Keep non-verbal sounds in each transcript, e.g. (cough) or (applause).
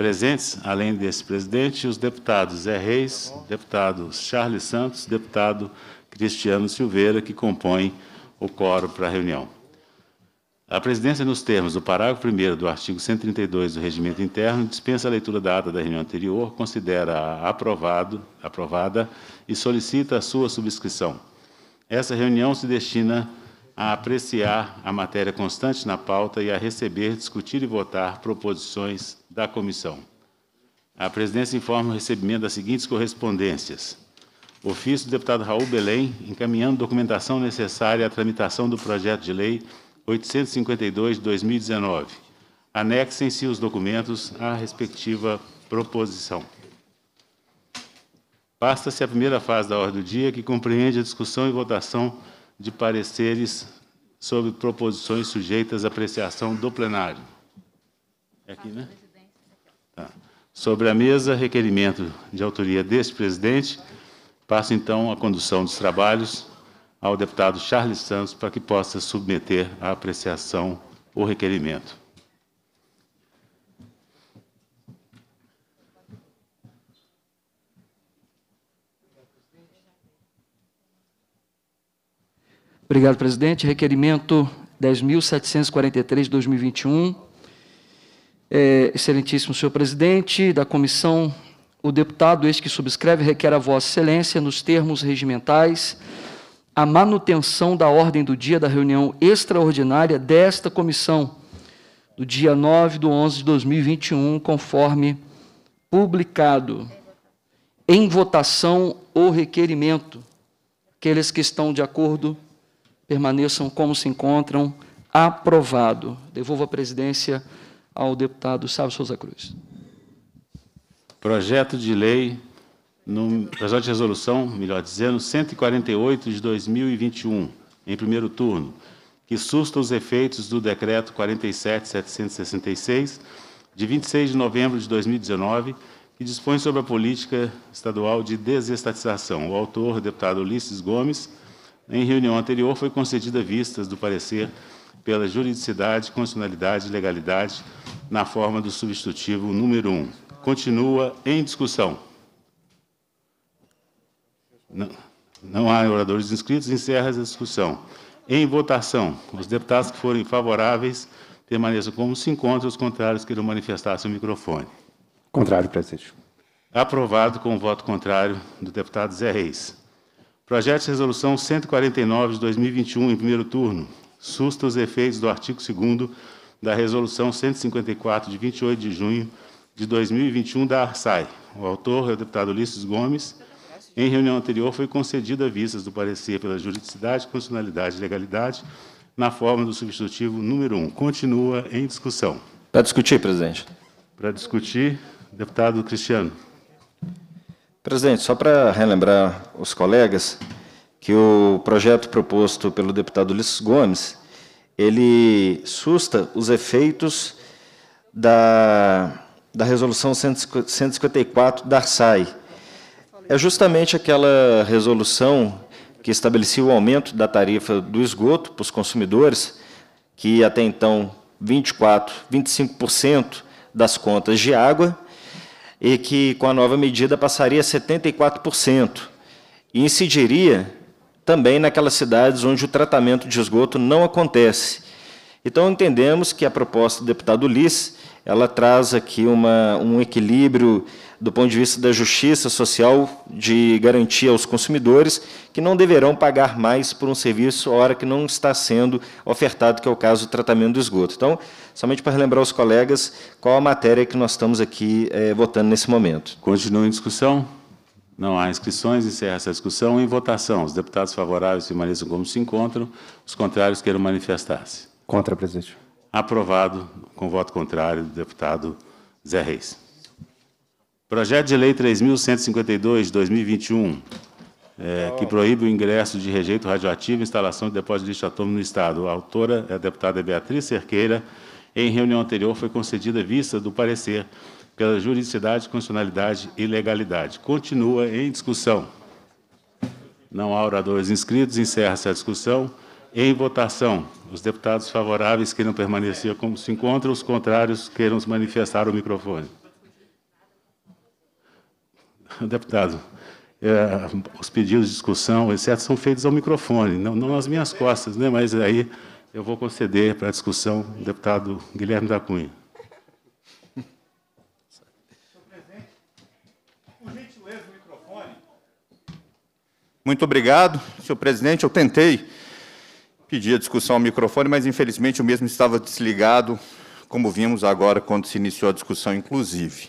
Presentes, além desse presidente, os deputados Zé Reis, tá deputado Charles Santos, deputado Cristiano Silveira, que compõem o coro para a reunião. A presidência, nos termos do parágrafo 1 do artigo 132 do Regimento Interno, dispensa a leitura da ata da reunião anterior, considera-a aprovada e solicita a sua subscrição. Essa reunião se destina a apreciar a matéria constante na pauta e a receber, discutir e votar proposições da comissão. A presidência informa o recebimento das seguintes correspondências. Ofício do deputado Raul Belém, encaminhando documentação necessária à tramitação do projeto de lei 852 de 2019. Anexem-se os documentos à respectiva proposição. passa se a primeira fase da ordem do dia, que compreende a discussão e votação de pareceres sobre proposições sujeitas à apreciação do plenário. É aqui, né? Tá. Sobre a mesa, requerimento de autoria deste presidente. Passo, então, a condução dos trabalhos ao deputado Charles Santos para que possa submeter à apreciação o requerimento. Obrigado, presidente. Requerimento 10.743, 2021. É, excelentíssimo senhor presidente da comissão, o deputado, este que subscreve, requer a vossa excelência, nos termos regimentais, a manutenção da ordem do dia da reunião extraordinária desta comissão, do dia 9 de 11 de 2021, conforme publicado. Em votação o requerimento. Aqueles que estão de acordo permaneçam como se encontram. Aprovado. Devolvo a presidência ao deputado Sábio Souza Cruz. Projeto de lei, no, projeto de resolução, melhor dizendo, 148 de 2021, em primeiro turno, que susta os efeitos do decreto 47766 de 26 de novembro de 2019, que dispõe sobre a política estadual de desestatização. O autor, deputado Ulisses Gomes, em reunião anterior, foi concedida vistas do parecer pela juridicidade, constitucionalidade e legalidade na forma do substitutivo número 1. Continua em discussão. Não, não há oradores inscritos, encerra a discussão. Em votação, os deputados que forem favoráveis permaneçam como se encontram, os contrários queiram manifestar seu microfone. Contrário, presidente. Aprovado com o voto contrário do deputado Zé Reis. Projeto de Resolução 149 de 2021, em primeiro turno, susta os efeitos do artigo 2 da Resolução 154, de 28 de junho de 2021, da ARSAI. O autor é o deputado Ulisses Gomes. Em reunião anterior, foi concedida vistas do parecer pela juridicidade, constitucionalidade e legalidade, na forma do substitutivo número 1. Continua em discussão. Para discutir, presidente. Para discutir, deputado Cristiano. Presidente, só para relembrar os colegas que o projeto proposto pelo deputado Ulisses Gomes, ele susta os efeitos da, da resolução 154 da SAI. É justamente aquela resolução que estabelecia o aumento da tarifa do esgoto para os consumidores, que até então 24, 25% das contas de água, e que, com a nova medida, passaria a 74%, e incidiria também naquelas cidades onde o tratamento de esgoto não acontece. Então, entendemos que a proposta do deputado Ulisses ela traz aqui uma, um equilíbrio do ponto de vista da justiça social de garantia aos consumidores que não deverão pagar mais por um serviço a hora que não está sendo ofertado, que é o caso do tratamento do esgoto. Então, somente para relembrar os colegas qual a matéria que nós estamos aqui é, votando nesse momento. Continua em discussão? Não há inscrições, encerra essa discussão. Em votação, os deputados favoráveis permaneçam como se encontram, os contrários queiram manifestar-se. Contra, presidente. Aprovado com voto contrário do deputado Zé Reis. Projeto de Lei 3.152, 2021, é, tá que proíbe o ingresso de rejeito radioativo e instalação de depósito de lixo atômico no Estado. A autora é a deputada Beatriz Cerqueira. Em reunião anterior, foi concedida vista do parecer pela juridicidade, constitucionalidade e legalidade. Continua em discussão. Não há oradores inscritos, encerra-se a discussão. Em votação, os deputados favoráveis queiram permanecer como se encontram, os contrários queiram manifestar o microfone. Deputado, é, os pedidos de discussão, etc., são feitos ao microfone, não, não nas minhas costas, né? mas aí eu vou conceder para a discussão o deputado Guilherme da Cunha. Muito obrigado, senhor presidente. Eu tentei pedir a discussão ao microfone, mas infelizmente o mesmo estava desligado, como vimos agora quando se iniciou a discussão, inclusive.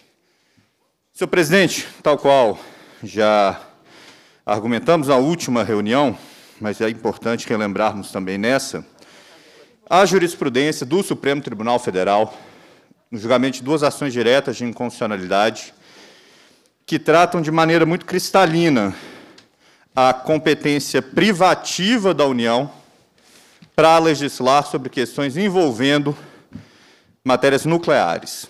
Senhor presidente, tal qual já argumentamos na última reunião, mas é importante relembrarmos também nessa, a jurisprudência do Supremo Tribunal Federal, no julgamento de duas ações diretas de inconstitucionalidade, que tratam de maneira muito cristalina a competência privativa da União para legislar sobre questões envolvendo matérias nucleares.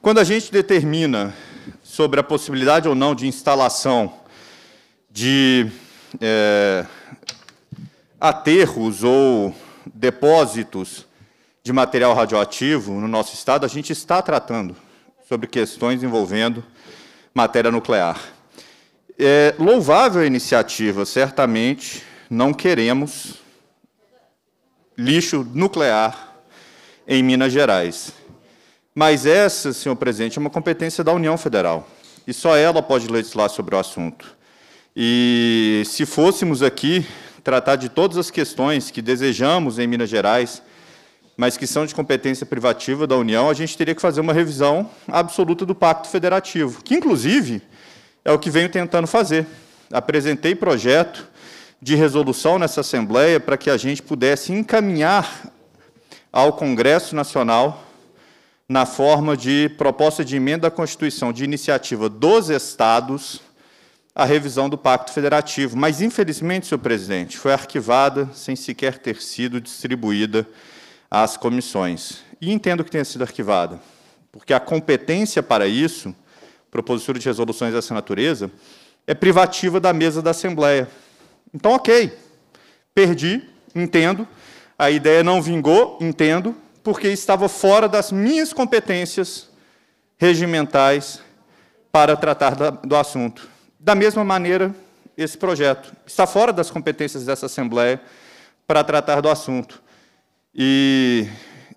Quando a gente determina sobre a possibilidade ou não de instalação de é, aterros ou depósitos de material radioativo no nosso estado, a gente está tratando sobre questões envolvendo matéria nuclear. É louvável a iniciativa, certamente, não queremos lixo nuclear em Minas Gerais. Mas essa, senhor presidente, é uma competência da União Federal. E só ela pode legislar sobre o assunto. E se fôssemos aqui tratar de todas as questões que desejamos em Minas Gerais, mas que são de competência privativa da União, a gente teria que fazer uma revisão absoluta do Pacto Federativo, que, inclusive, é o que venho tentando fazer. Apresentei projeto de resolução nessa Assembleia para que a gente pudesse encaminhar ao Congresso Nacional, na forma de proposta de emenda à Constituição de iniciativa dos Estados, a revisão do Pacto Federativo. Mas, infelizmente, senhor presidente, foi arquivada sem sequer ter sido distribuída às comissões. E entendo que tenha sido arquivada, porque a competência para isso, propositura de resoluções dessa natureza, é privativa da mesa da Assembleia. Então, ok, perdi, entendo. A ideia não vingou, entendo, porque estava fora das minhas competências regimentais para tratar do assunto. Da mesma maneira, esse projeto está fora das competências dessa Assembleia para tratar do assunto. E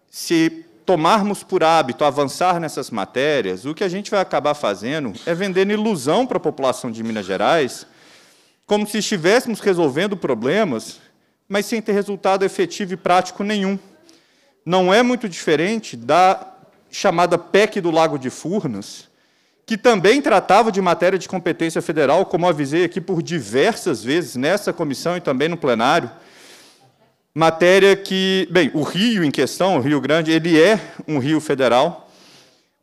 se tomarmos por hábito avançar nessas matérias, o que a gente vai acabar fazendo é vendendo ilusão para a população de Minas Gerais como se estivéssemos resolvendo problemas, mas sem ter resultado efetivo e prático nenhum. Não é muito diferente da chamada PEC do Lago de Furnas, que também tratava de matéria de competência federal, como avisei aqui por diversas vezes nessa comissão e também no plenário. Matéria que, bem, o Rio em questão, o Rio Grande, ele é um rio federal,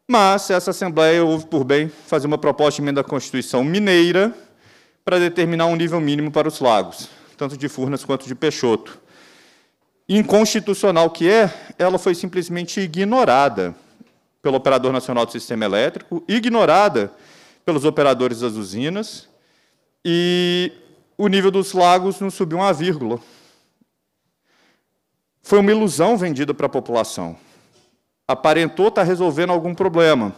mas essa Assembleia houve por bem fazer uma proposta de emenda à Constituição mineira, para determinar um nível mínimo para os lagos, tanto de Furnas quanto de Peixoto. Inconstitucional que é, ela foi simplesmente ignorada pelo Operador Nacional do Sistema Elétrico, ignorada pelos operadores das usinas, e o nível dos lagos não subiu uma vírgula. Foi uma ilusão vendida para a população. Aparentou estar tá resolvendo algum problema.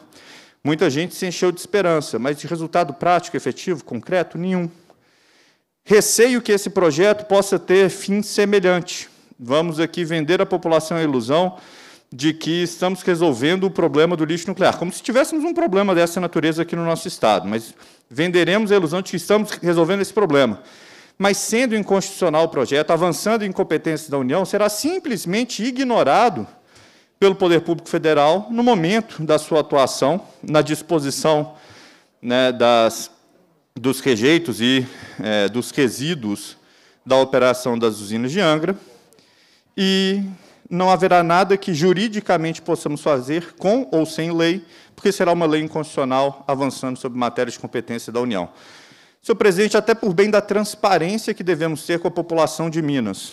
Muita gente se encheu de esperança, mas de resultado prático, efetivo, concreto, nenhum. Receio que esse projeto possa ter fim semelhante. Vamos aqui vender à população a ilusão de que estamos resolvendo o problema do lixo nuclear, como se tivéssemos um problema dessa natureza aqui no nosso estado, mas venderemos a ilusão de que estamos resolvendo esse problema. Mas sendo inconstitucional o projeto, avançando em competências da União, será simplesmente ignorado pelo Poder Público Federal no momento da sua atuação, na disposição né, das, dos rejeitos e é, dos resíduos da operação das usinas de Angra, e não haverá nada que juridicamente possamos fazer, com ou sem lei, porque será uma lei inconstitucional avançando sobre matérias de competência da União. Senhor presidente, até por bem da transparência que devemos ter com a população de Minas,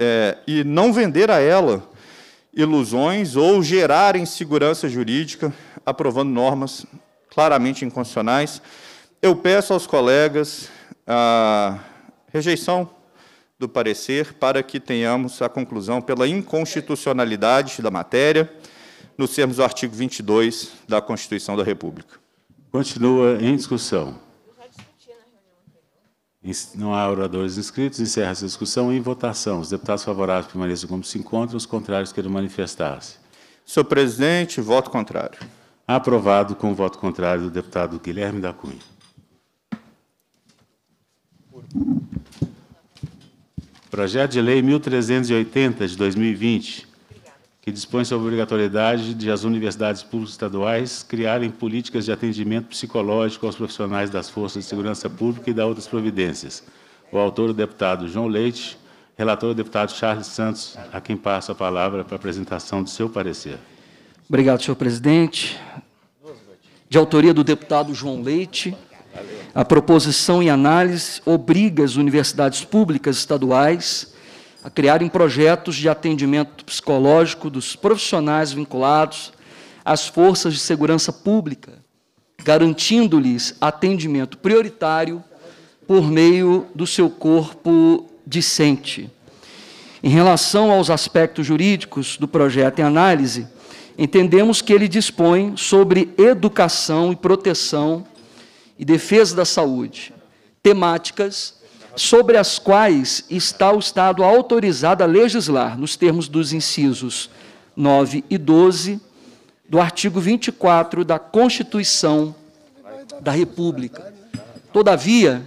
é, e não vender a ela ilusões ou gerar insegurança jurídica, aprovando normas claramente inconstitucionais. Eu peço aos colegas a rejeição do parecer para que tenhamos a conclusão pela inconstitucionalidade da matéria, nos termos do artigo 22 da Constituição da República. Continua em discussão. Não há oradores inscritos, encerra se a discussão em votação. Os deputados favoráveis permaneçam como se encontram, os contrários queiram manifestar-se. Senhor presidente, voto contrário. Aprovado com voto contrário do deputado Guilherme da Cunha. Projeto de Lei 1380 de 2020 que dispõe sobre a obrigatoriedade de as universidades públicas estaduais criarem políticas de atendimento psicológico aos profissionais das forças de segurança pública e da outras providências. O autor, o deputado João Leite, relator, o deputado Charles Santos, a quem passo a palavra para a apresentação do seu parecer. Obrigado, senhor presidente. De autoria do deputado João Leite, a proposição em análise obriga as universidades públicas estaduais a criarem projetos de atendimento psicológico dos profissionais vinculados às forças de segurança pública, garantindo-lhes atendimento prioritário por meio do seu corpo discente. Em relação aos aspectos jurídicos do projeto em análise, entendemos que ele dispõe sobre educação e proteção e defesa da saúde, temáticas sobre as quais está o Estado autorizado a legislar, nos termos dos incisos 9 e 12 do artigo 24 da Constituição da República. Todavia,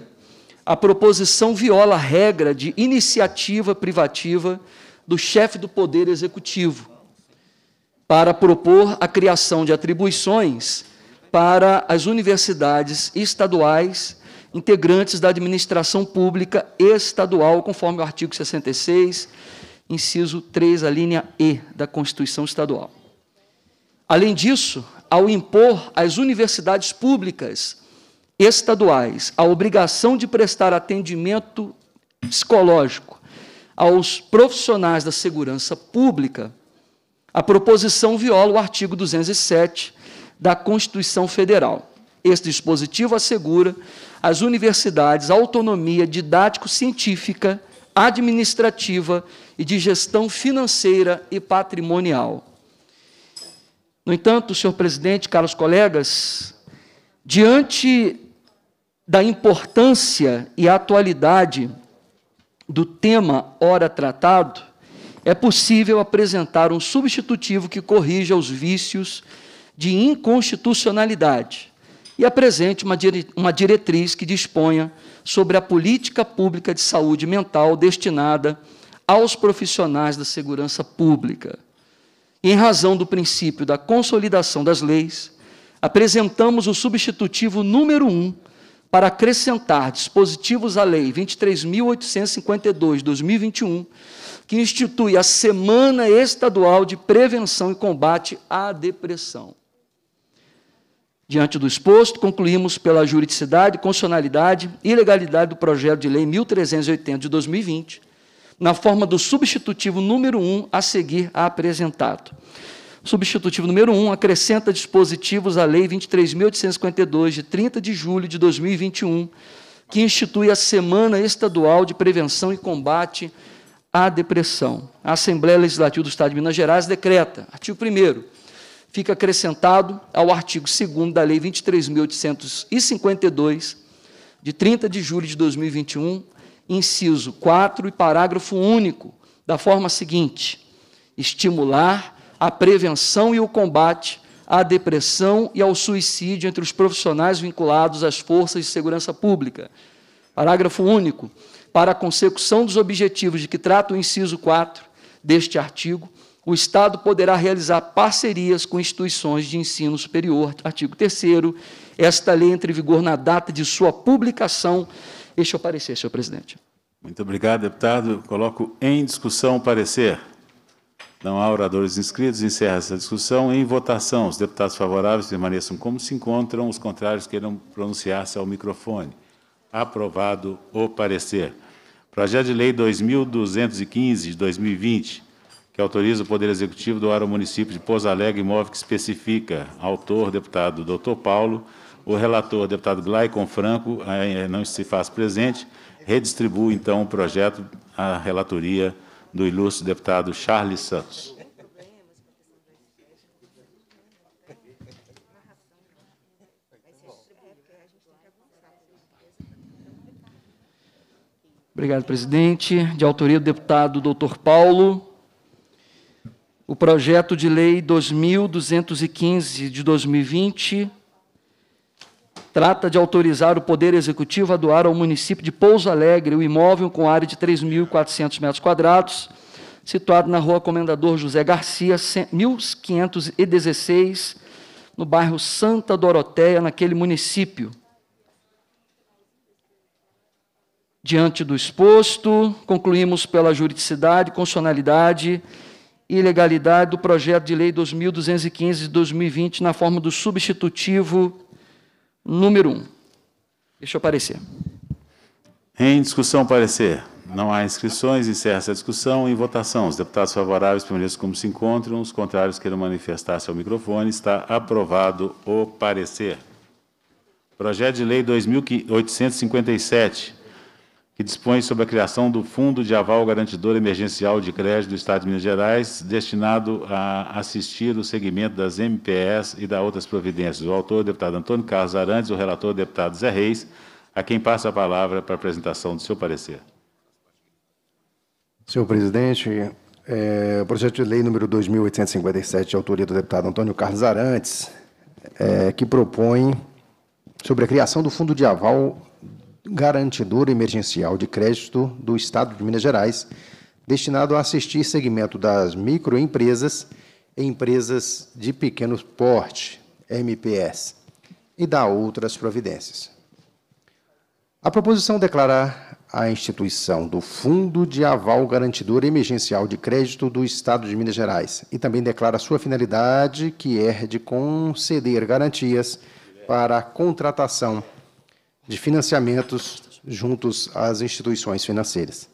a proposição viola a regra de iniciativa privativa do chefe do Poder Executivo para propor a criação de atribuições para as universidades estaduais integrantes da administração pública estadual, conforme o artigo 66, inciso 3, a linha E da Constituição Estadual. Além disso, ao impor às universidades públicas estaduais a obrigação de prestar atendimento psicológico aos profissionais da segurança pública, a proposição viola o artigo 207 da Constituição Federal este dispositivo assegura às universidades autonomia didático-científica, administrativa e de gestão financeira e patrimonial. No entanto, senhor presidente, caros colegas, diante da importância e atualidade do tema ora tratado, é possível apresentar um substitutivo que corrija os vícios de inconstitucionalidade e apresente uma, dire... uma diretriz que disponha sobre a política pública de saúde mental destinada aos profissionais da segurança pública. em razão do princípio da consolidação das leis, apresentamos o substitutivo número 1 para acrescentar dispositivos à Lei 23.852-2021, que institui a Semana Estadual de Prevenção e Combate à Depressão. Diante do exposto, concluímos pela juridicidade, constitucionalidade e legalidade do projeto de lei 1380 de 2020, na forma do substitutivo número 1 a seguir apresentado. Substitutivo número 1 acrescenta dispositivos à Lei 23.852, de 30 de julho de 2021, que institui a Semana Estadual de Prevenção e Combate à Depressão. A Assembleia Legislativa do Estado de Minas Gerais decreta, artigo 1 fica acrescentado ao artigo 2 da Lei 23.852, de 30 de julho de 2021, inciso 4 e parágrafo único, da forma seguinte: estimular a prevenção e o combate à depressão e ao suicídio entre os profissionais vinculados às forças de segurança pública. Parágrafo único. Para a consecução dos objetivos de que trata o inciso 4 deste artigo, o Estado poderá realizar parcerias com instituições de ensino superior. Artigo 3 Esta lei entra em vigor na data de sua publicação. Este é o parecer, senhor presidente. Muito obrigado, deputado. coloco em discussão o parecer. Não há oradores inscritos, encerra essa discussão. Em votação, os deputados favoráveis permaneçam como se encontram, os contrários queiram pronunciar-se ao microfone. Aprovado o parecer. Projeto de Lei 2215 de 2020, que autoriza o Poder Executivo doar ao município de Pouso Alegre imóvel que especifica, autor, deputado doutor Paulo, o relator, deputado Glaicon Franco, eh, não se faz presente, redistribui, então, o projeto à relatoria do ilustre deputado Charles Santos. Obrigado, presidente. De autoria do deputado doutor Paulo, o projeto de lei 2215 de 2020 trata de autorizar o Poder Executivo a doar ao município de Pouso Alegre o imóvel com área de 3.400 metros quadrados, situado na rua Comendador José Garcia, 1516, no bairro Santa Doroteia, naquele município. Diante do exposto, concluímos pela juridicidade, constitucionalidade ilegalidade do projeto de lei 2215 de 2020 na forma do substitutivo número 1. Deixa eu aparecer. Em discussão, parecer. Não há inscrições, encerra a discussão. Em votação, os deputados favoráveis permaneçam como se encontram, os contrários queiram manifestar-se ao microfone. Está aprovado o parecer. Projeto de Lei 2857, que dispõe sobre a criação do Fundo de Aval Garantidor Emergencial de Crédito do Estado de Minas Gerais, destinado a assistir o segmento das MPS e da outras providências. O autor, deputado Antônio Carlos Arantes, o relator, deputado Zé Reis, a quem passa a palavra para a apresentação do seu parecer. Senhor presidente, é, o projeto de lei número 2.857, de autoria do deputado Antônio Carlos Arantes, é, que propõe sobre a criação do Fundo de Aval garantidor emergencial de crédito do Estado de Minas Gerais, destinado a assistir segmento das microempresas e empresas de pequeno porte, MPS, e dá outras providências. A proposição declara a instituição do Fundo de Aval Garantidor Emergencial de Crédito do Estado de Minas Gerais e também declara sua finalidade, que é de conceder garantias para a contratação de financiamentos juntos às instituições financeiras.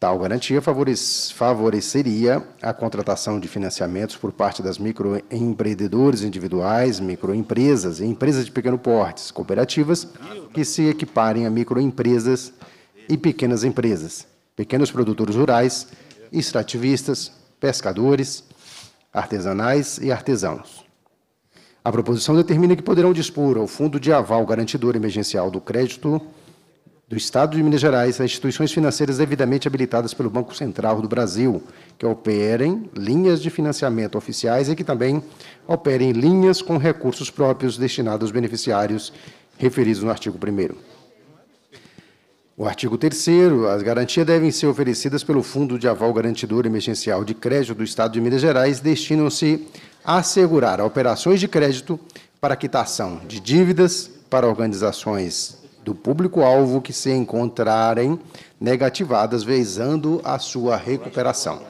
Tal garantia favoreceria a contratação de financiamentos por parte das microempreendedores individuais, microempresas e empresas de pequeno porte, cooperativas, que se equiparem a microempresas e pequenas empresas, pequenos produtores rurais, extrativistas, pescadores, artesanais e artesãos. A proposição determina que poderão dispor ao Fundo de Aval Garantidor Emergencial do Crédito do Estado de Minas Gerais as instituições financeiras devidamente habilitadas pelo Banco Central do Brasil, que operem linhas de financiamento oficiais e que também operem linhas com recursos próprios destinados aos beneficiários referidos no artigo 1. O artigo 3 as garantias devem ser oferecidas pelo Fundo de Aval Garantidor Emergencial de Crédito do Estado de Minas Gerais, destinam-se a assegurar operações de crédito para quitação de dívidas para organizações do público-alvo que se encontrarem negativadas, visando a sua recuperação.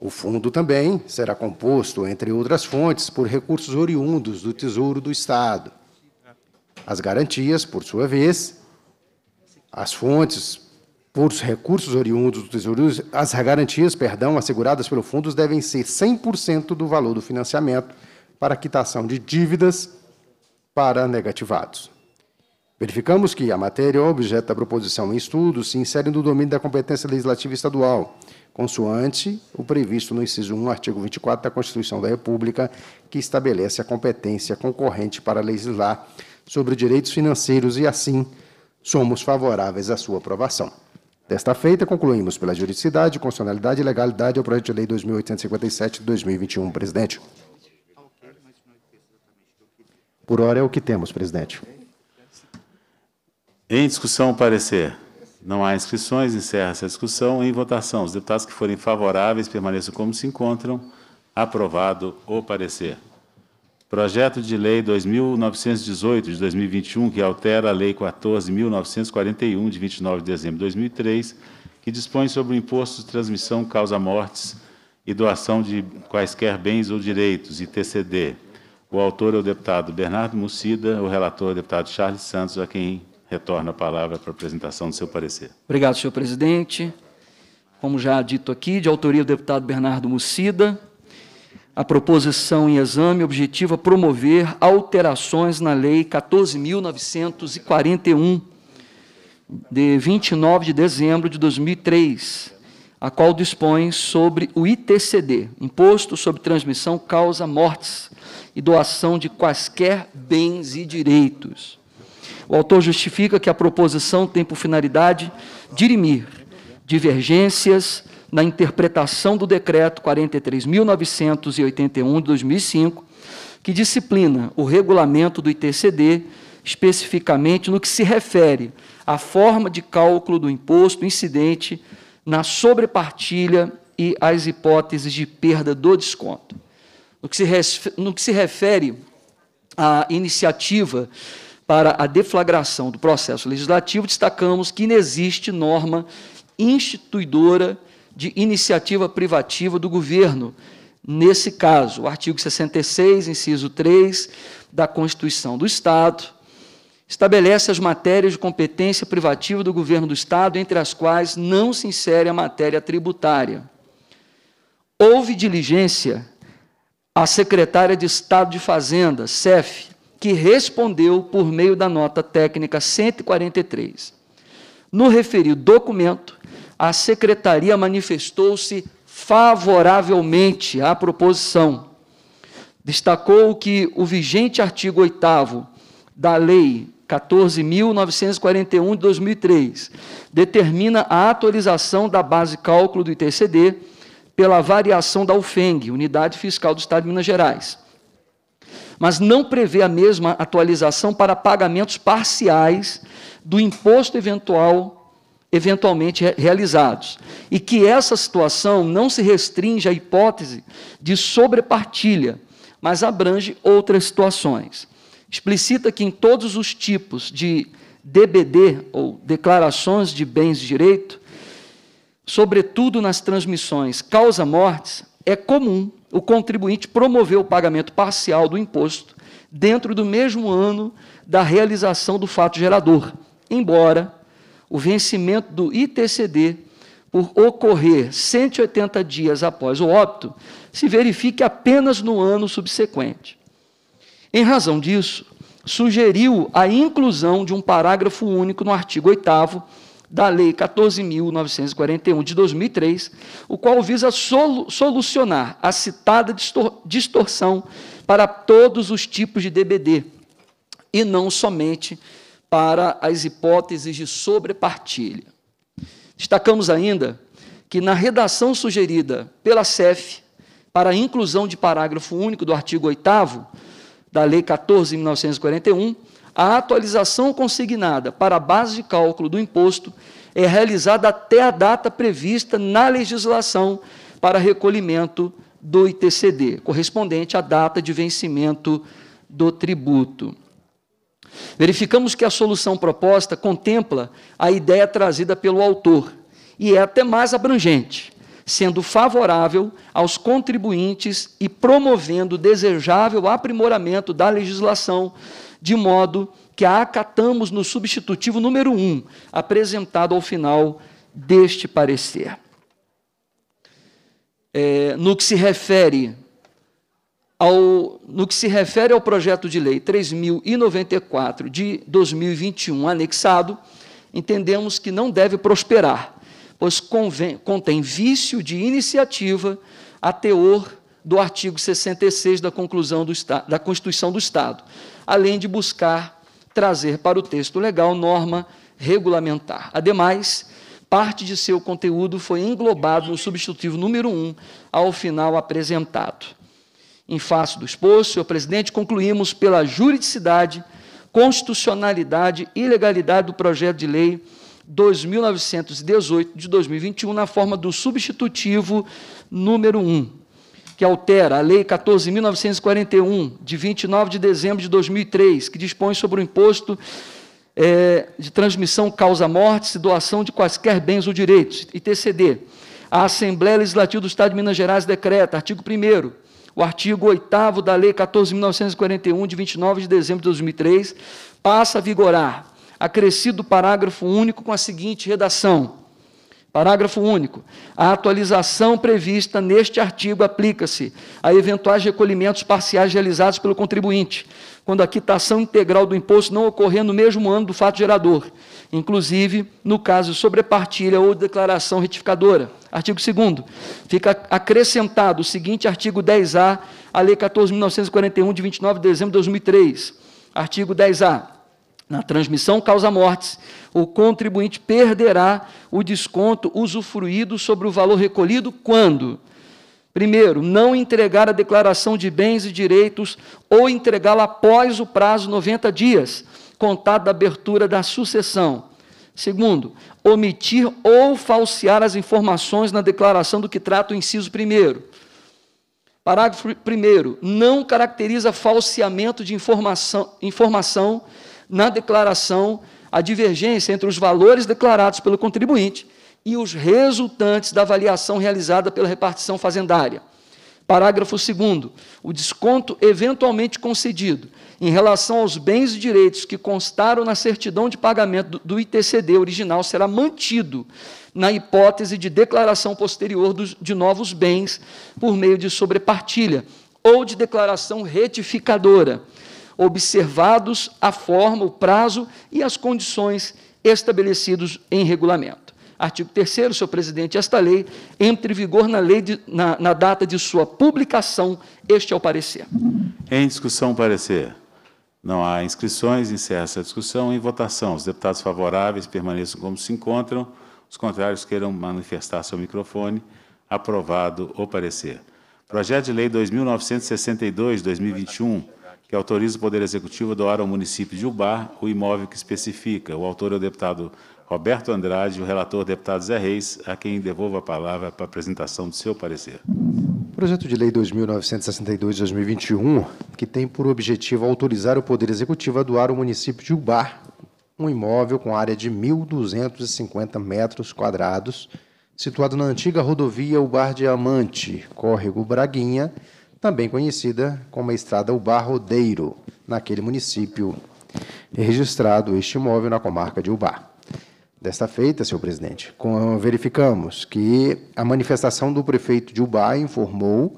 O fundo também será composto, entre outras fontes, por recursos oriundos do Tesouro do Estado. As garantias, por sua vez, as fontes por recursos oriundos do Tesouro, as garantias, perdão, asseguradas pelo fundo devem ser 100% do valor do financiamento para quitação de dívidas para negativados. Verificamos que a matéria objeto da proposição em estudo se insere no domínio da competência legislativa estadual, consoante o previsto no inciso 1, artigo 24 da Constituição da República, que estabelece a competência concorrente para legislar sobre direitos financeiros e, assim, somos favoráveis à sua aprovação. Desta feita, concluímos pela juridicidade, constitucionalidade e legalidade ao projeto de lei 2857 de 2021, presidente. Por hora é o que temos, presidente. Em discussão, parecer. Não há inscrições, encerra-se a discussão. Em votação, os deputados que forem favoráveis permaneçam como se encontram. Aprovado o parecer. Projeto de Lei 2.918, de 2021, que altera a Lei 14.941, de 29 de dezembro de 2003, que dispõe sobre o Imposto de Transmissão Causa-Mortes e Doação de Quaisquer Bens ou Direitos, e TCD. O autor é o deputado Bernardo Mucida, o relator é o deputado Charles Santos, a quem retorna a palavra para a apresentação do seu parecer. Obrigado, senhor presidente. Como já dito aqui, de autoria do deputado Bernardo Mucida, a proposição em exame objetiva promover alterações na Lei 14.941, de 29 de dezembro de 2003, a qual dispõe sobre o ITCD, Imposto sobre Transmissão, Causa, Mortes e Doação de Quaisquer Bens e Direitos. O autor justifica que a proposição tem por finalidade dirimir divergências na interpretação do decreto 43.981 de 2005, que disciplina o regulamento do ITCD, especificamente no que se refere à forma de cálculo do imposto incidente na sobrepartilha e às hipóteses de perda do desconto. No que se, refere, no que se refere à iniciativa para a deflagração do processo legislativo, destacamos que inexiste norma instituidora de iniciativa privativa do governo. Nesse caso, o artigo 66, inciso 3 da Constituição do Estado, estabelece as matérias de competência privativa do governo do Estado, entre as quais não se insere a matéria tributária. Houve diligência à secretária de Estado de Fazenda, SEF, que respondeu por meio da nota técnica 143. No referido documento, a secretaria manifestou-se favoravelmente à proposição. Destacou que o vigente artigo 8 da Lei 14.941 de 2003 determina a atualização da base cálculo do ITCD pela variação da UFENG, Unidade Fiscal do Estado de Minas Gerais. Mas não prevê a mesma atualização para pagamentos parciais do imposto eventual eventualmente realizados. E que essa situação não se restringe à hipótese de sobrepartilha, mas abrange outras situações. Explicita que em todos os tipos de DBD, ou declarações de bens de direito, sobretudo nas transmissões causa-mortes, é comum o contribuinte promover o pagamento parcial do imposto dentro do mesmo ano da realização do fato gerador, embora o vencimento do ITCD por ocorrer 180 dias após o óbito se verifique apenas no ano subsequente. Em razão disso, sugeriu a inclusão de um parágrafo único no artigo 8 da Lei 14.941 de 2003, o qual visa solu solucionar a citada distor distorção para todos os tipos de DBD, e não somente para as hipóteses de sobrepartilha. Destacamos ainda que na redação sugerida pela CEF para a inclusão de parágrafo único do artigo 8 da Lei 14.941, a atualização consignada para a base de cálculo do imposto é realizada até a data prevista na legislação para recolhimento do ITCD, correspondente à data de vencimento do tributo. Verificamos que a solução proposta contempla a ideia trazida pelo autor e é até mais abrangente, sendo favorável aos contribuintes e promovendo desejável aprimoramento da legislação, de modo que a acatamos no substitutivo número 1, apresentado ao final deste parecer. É, no que se refere ao, no que se refere ao projeto de lei 3094 de 2021 anexado, entendemos que não deve prosperar, pois convém, contém vício de iniciativa a teor do artigo 66 da conclusão do, da Constituição do Estado, além de buscar trazer para o texto legal norma regulamentar. Ademais, parte de seu conteúdo foi englobado no substitutivo número 1 ao final apresentado. Em face do exposto, senhor presidente, concluímos pela juridicidade, constitucionalidade e legalidade do projeto de lei 2918 de 2021 na forma do substitutivo número 1, que altera a lei 14941 de 29 de dezembro de 2003, que dispõe sobre o imposto é, de transmissão causa morte e doação de quaisquer bens ou direitos, ITCD. A Assembleia Legislativa do Estado de Minas Gerais decreta, artigo 1 o artigo 8 da Lei 14.941, de 29 de dezembro de 2003, passa a vigorar, acrescido parágrafo único com a seguinte redação. Parágrafo único. A atualização prevista neste artigo aplica-se a eventuais recolhimentos parciais realizados pelo contribuinte, quando a quitação integral do imposto não ocorrer no mesmo ano do fato gerador, inclusive no caso sobrepartilha ou declaração retificadora. Artigo 2 Fica acrescentado o seguinte artigo 10A a Lei 14.941, de 29 de dezembro de 2003. Artigo 10A. Na transmissão causa-mortes, o contribuinte perderá o desconto usufruído sobre o valor recolhido quando... Primeiro, não entregar a declaração de bens e direitos ou entregá-la após o prazo 90 dias, contado da abertura da sucessão. Segundo, omitir ou falsear as informações na declaração do que trata o inciso primeiro. Parágrafo 1. Não caracteriza falseamento de informação, informação na declaração a divergência entre os valores declarados pelo contribuinte e os resultantes da avaliação realizada pela repartição fazendária. Parágrafo 2. O desconto eventualmente concedido em relação aos bens e direitos que constaram na certidão de pagamento do ITCD original será mantido na hipótese de declaração posterior de novos bens por meio de sobrepartilha ou de declaração retificadora, observados a forma, o prazo e as condições estabelecidos em regulamento. Artigo 3 senhor presidente, esta lei entre em vigor na, lei de, na, na data de sua publicação. Este é o parecer. Em discussão, parecer. Não há inscrições, encerra essa discussão. Em votação, os deputados favoráveis permaneçam como se encontram, os contrários queiram manifestar seu microfone. Aprovado o parecer. Projeto de Lei 2962-2021, que autoriza o Poder Executivo a doar ao município de Ubar o imóvel que especifica. O autor é o deputado Roberto Andrade, o relator, deputado Zé Reis, a quem devolvo a palavra para a apresentação do seu parecer. Projeto de Lei 2962 de 2021, que tem por objetivo autorizar o Poder Executivo a doar ao município de Ubar um imóvel com área de 1.250 metros quadrados, situado na antiga rodovia Ubar Diamante, córrego Braguinha, também conhecida como a Estrada Ubar Rodeiro, naquele município. É registrado este imóvel na comarca de Ubar. Desta feita, senhor presidente, verificamos que a manifestação do prefeito de Ubá informou,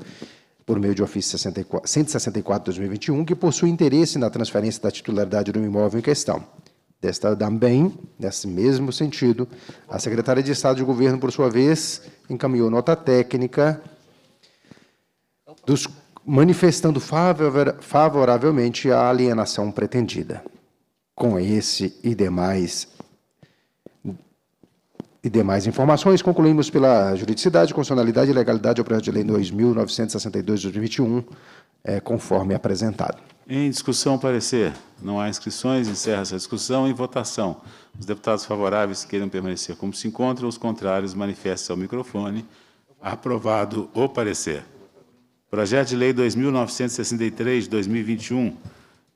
por meio de ofício 164-2021, que possui interesse na transferência da titularidade do imóvel em questão. Desta também, nesse mesmo sentido, a secretária de Estado de Governo, por sua vez, encaminhou nota técnica dos, manifestando favoravelmente a alienação pretendida. Com esse e demais e demais informações, concluímos pela juridicidade, constitucionalidade e legalidade ao projeto de lei 2.962-2021, é, conforme apresentado. Em discussão, parecer. Não há inscrições, encerra essa discussão. Em votação, os deputados favoráveis queiram permanecer como se encontram, os contrários manifestem-se ao microfone. Aprovado o parecer. Projeto de Lei 2.963 de 2021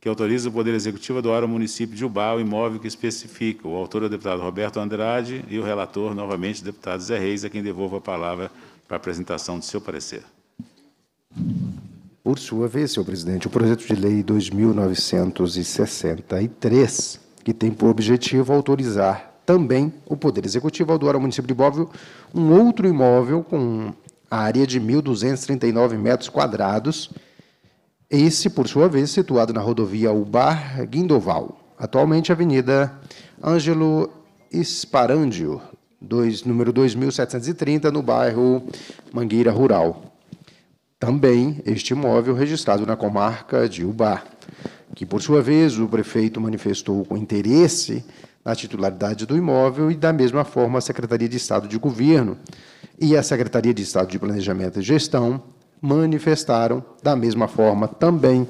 que autoriza o Poder Executivo a doar ao município de Ubá o imóvel que especifica. O autor é o deputado Roberto Andrade e o relator, novamente, o deputado Zé Reis, a é quem devolvo a palavra para a apresentação do seu parecer. Por sua vez, senhor presidente, o projeto de lei 2963, que tem por objetivo autorizar também o Poder Executivo a doar ao município de Bóvio um outro imóvel com área de 1.239 metros quadrados, esse, por sua vez, situado na rodovia Ubar Guindoval, atualmente Avenida Ângelo Esparândio, número 2730, no bairro Mangueira Rural. Também este imóvel registrado na comarca de Ubar, que, por sua vez, o prefeito manifestou com interesse na titularidade do imóvel e, da mesma forma, a Secretaria de Estado de Governo e a Secretaria de Estado de Planejamento e Gestão manifestaram, da mesma forma, também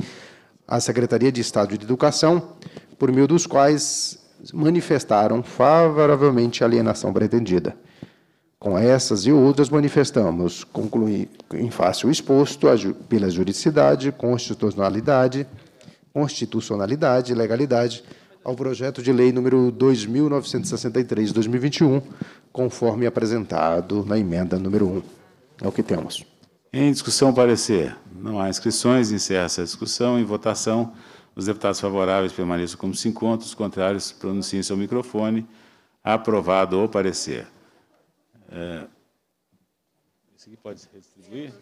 a Secretaria de Estado de Educação, por meio dos quais manifestaram favoravelmente a alienação pretendida. Com essas e outras manifestamos, concluir em fácil exposto pela juridicidade, constitucionalidade, constitucionalidade e legalidade ao projeto de lei número 2963/2021, conforme apresentado na emenda número 1. É o que temos. Em discussão, parecer. Não há inscrições, encerra essa discussão. Em votação, os deputados favoráveis permaneçam como se encontram, os contrários pronunciem seu microfone. Aprovado o parecer. É... Esse aqui pode redistribuir?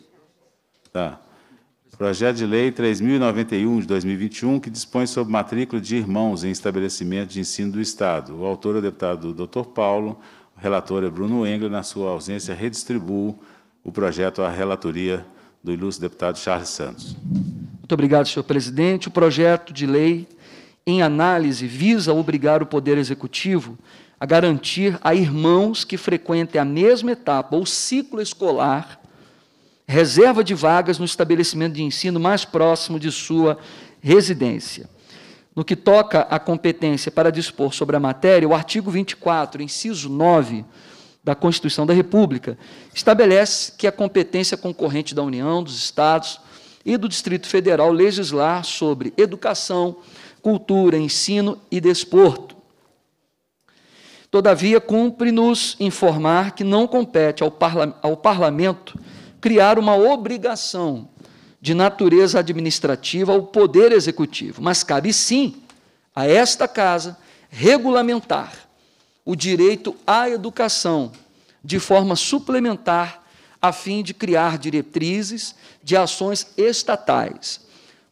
Tá. Projeto de Lei 3.091, de 2021, que dispõe sobre matrícula de irmãos em estabelecimentos de ensino do Estado. O autor é o deputado Dr. Paulo, o relator é Bruno Engler. Na sua ausência, redistribuo o projeto à relatoria do ilustre deputado Charles Santos. Muito obrigado, senhor presidente. O projeto de lei em análise visa obrigar o Poder Executivo a garantir a irmãos que frequentem a mesma etapa ou ciclo escolar reserva de vagas no estabelecimento de ensino mais próximo de sua residência. No que toca à competência para dispor sobre a matéria, o artigo 24, inciso 9 da Constituição da República, estabelece que a competência concorrente da União, dos Estados e do Distrito Federal legislar sobre educação, cultura, ensino e desporto. Todavia, cumpre-nos informar que não compete ao, parla ao Parlamento criar uma obrigação de natureza administrativa ao Poder Executivo, mas cabe sim a esta Casa regulamentar o direito à educação de forma suplementar, a fim de criar diretrizes de ações estatais.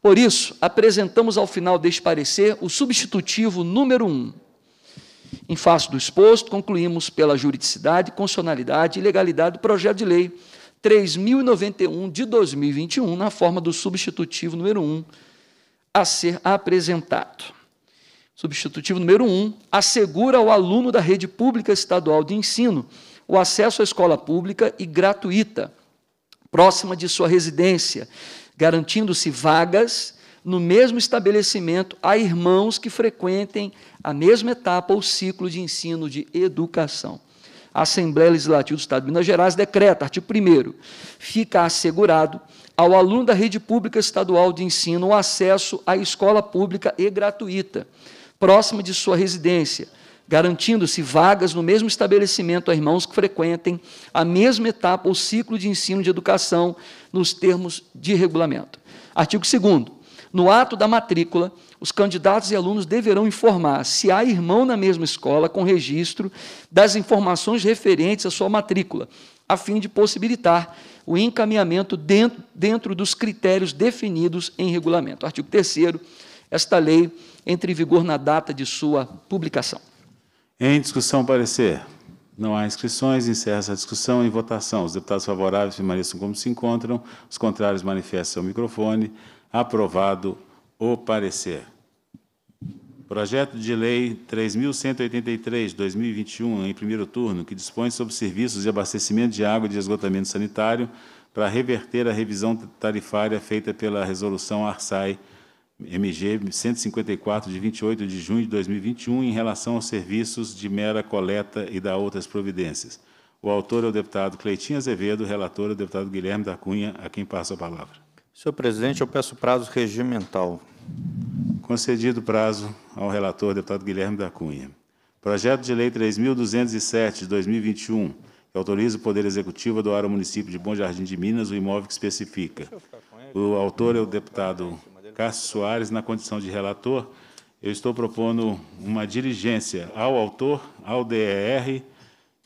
Por isso, apresentamos ao final deste parecer o substitutivo número 1. Um. Em face do exposto, concluímos pela juridicidade, constitucionalidade e legalidade do projeto de lei 3091 de 2021, na forma do substitutivo número 1 um, a ser apresentado. Substitutivo número 1, um, assegura ao aluno da rede pública estadual de ensino o acesso à escola pública e gratuita, próxima de sua residência, garantindo-se vagas no mesmo estabelecimento a irmãos que frequentem a mesma etapa ou ciclo de ensino de educação. A Assembleia Legislativa do Estado de Minas Gerais decreta, artigo 1 fica assegurado ao aluno da rede pública estadual de ensino o acesso à escola pública e gratuita, próxima de sua residência, garantindo-se vagas no mesmo estabelecimento a irmãos que frequentem a mesma etapa ou ciclo de ensino de educação nos termos de regulamento. Artigo 2 No ato da matrícula, os candidatos e alunos deverão informar se há irmão na mesma escola com registro das informações referentes à sua matrícula, a fim de possibilitar o encaminhamento dentro, dentro dos critérios definidos em regulamento. Artigo 3 esta lei entre em vigor na data de sua publicação. Em discussão, parecer. Não há inscrições, encerra a discussão em votação. Os deputados favoráveis permaneçam como se encontram, os contrários manifestam o microfone. Aprovado o parecer. Projeto de Lei 3.183, 2021, em primeiro turno, que dispõe sobre serviços de abastecimento de água e de esgotamento sanitário para reverter a revisão tarifária feita pela Resolução ARSAI MG 154 de 28 de junho de 2021 em relação aos serviços de mera coleta e da outras providências. O autor é o deputado Cleitinho Azevedo, relator é o deputado Guilherme da Cunha, a quem passo a palavra. Senhor presidente, eu peço prazo regimental. Concedido prazo ao relator, deputado Guilherme da Cunha. Projeto de Lei 3.207 de 2021, que autoriza o Poder Executivo a doar ao município de Bom Jardim de Minas o imóvel que especifica. O autor é o deputado Cássio Soares na condição de relator, eu estou propondo uma diligência ao autor, ao DER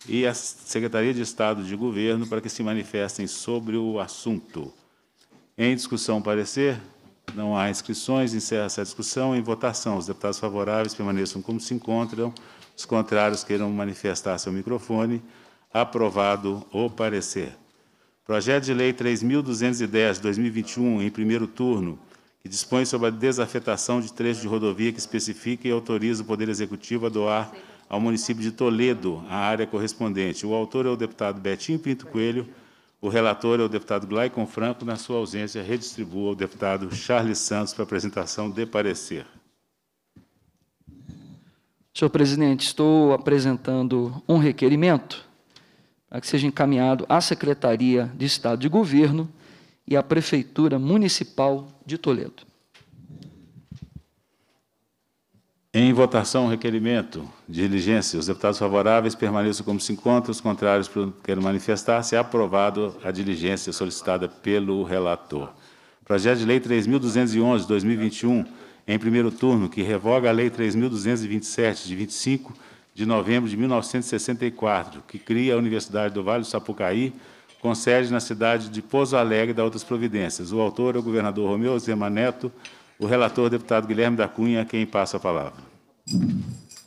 e à Secretaria de Estado de Governo para que se manifestem sobre o assunto. Em discussão, parecer? Não há inscrições, encerra essa discussão. Em votação, os deputados favoráveis permaneçam como se encontram, os contrários queiram manifestar seu microfone. Aprovado o parecer. Projeto de Lei 3.210, 2021, em primeiro turno, que dispõe sobre a desafetação de trechos de rodovia que especifica e autoriza o Poder Executivo a doar ao município de Toledo a área correspondente. O autor é o deputado Betinho Pinto Coelho, o relator é o deputado Glaicon Franco. Na sua ausência, redistribua ao deputado Charles Santos para apresentação de parecer. Senhor presidente, estou apresentando um requerimento para que seja encaminhado à Secretaria de Estado de Governo e a Prefeitura Municipal de Toledo. Em votação, requerimento de diligência. Os deputados favoráveis permaneçam como se encontram, os contrários querem manifestar-se. Aprovado a diligência solicitada pelo relator. Projeto de Lei 3.211, de 2021, em primeiro turno, que revoga a Lei 3.227, de 25 de novembro de 1964, que cria a Universidade do Vale do Sapucaí com sede na cidade de Pouso Alegre da Outras Providências. O autor é o governador Romeu Zema Neto, o relator, o deputado Guilherme da Cunha, a quem passa a palavra.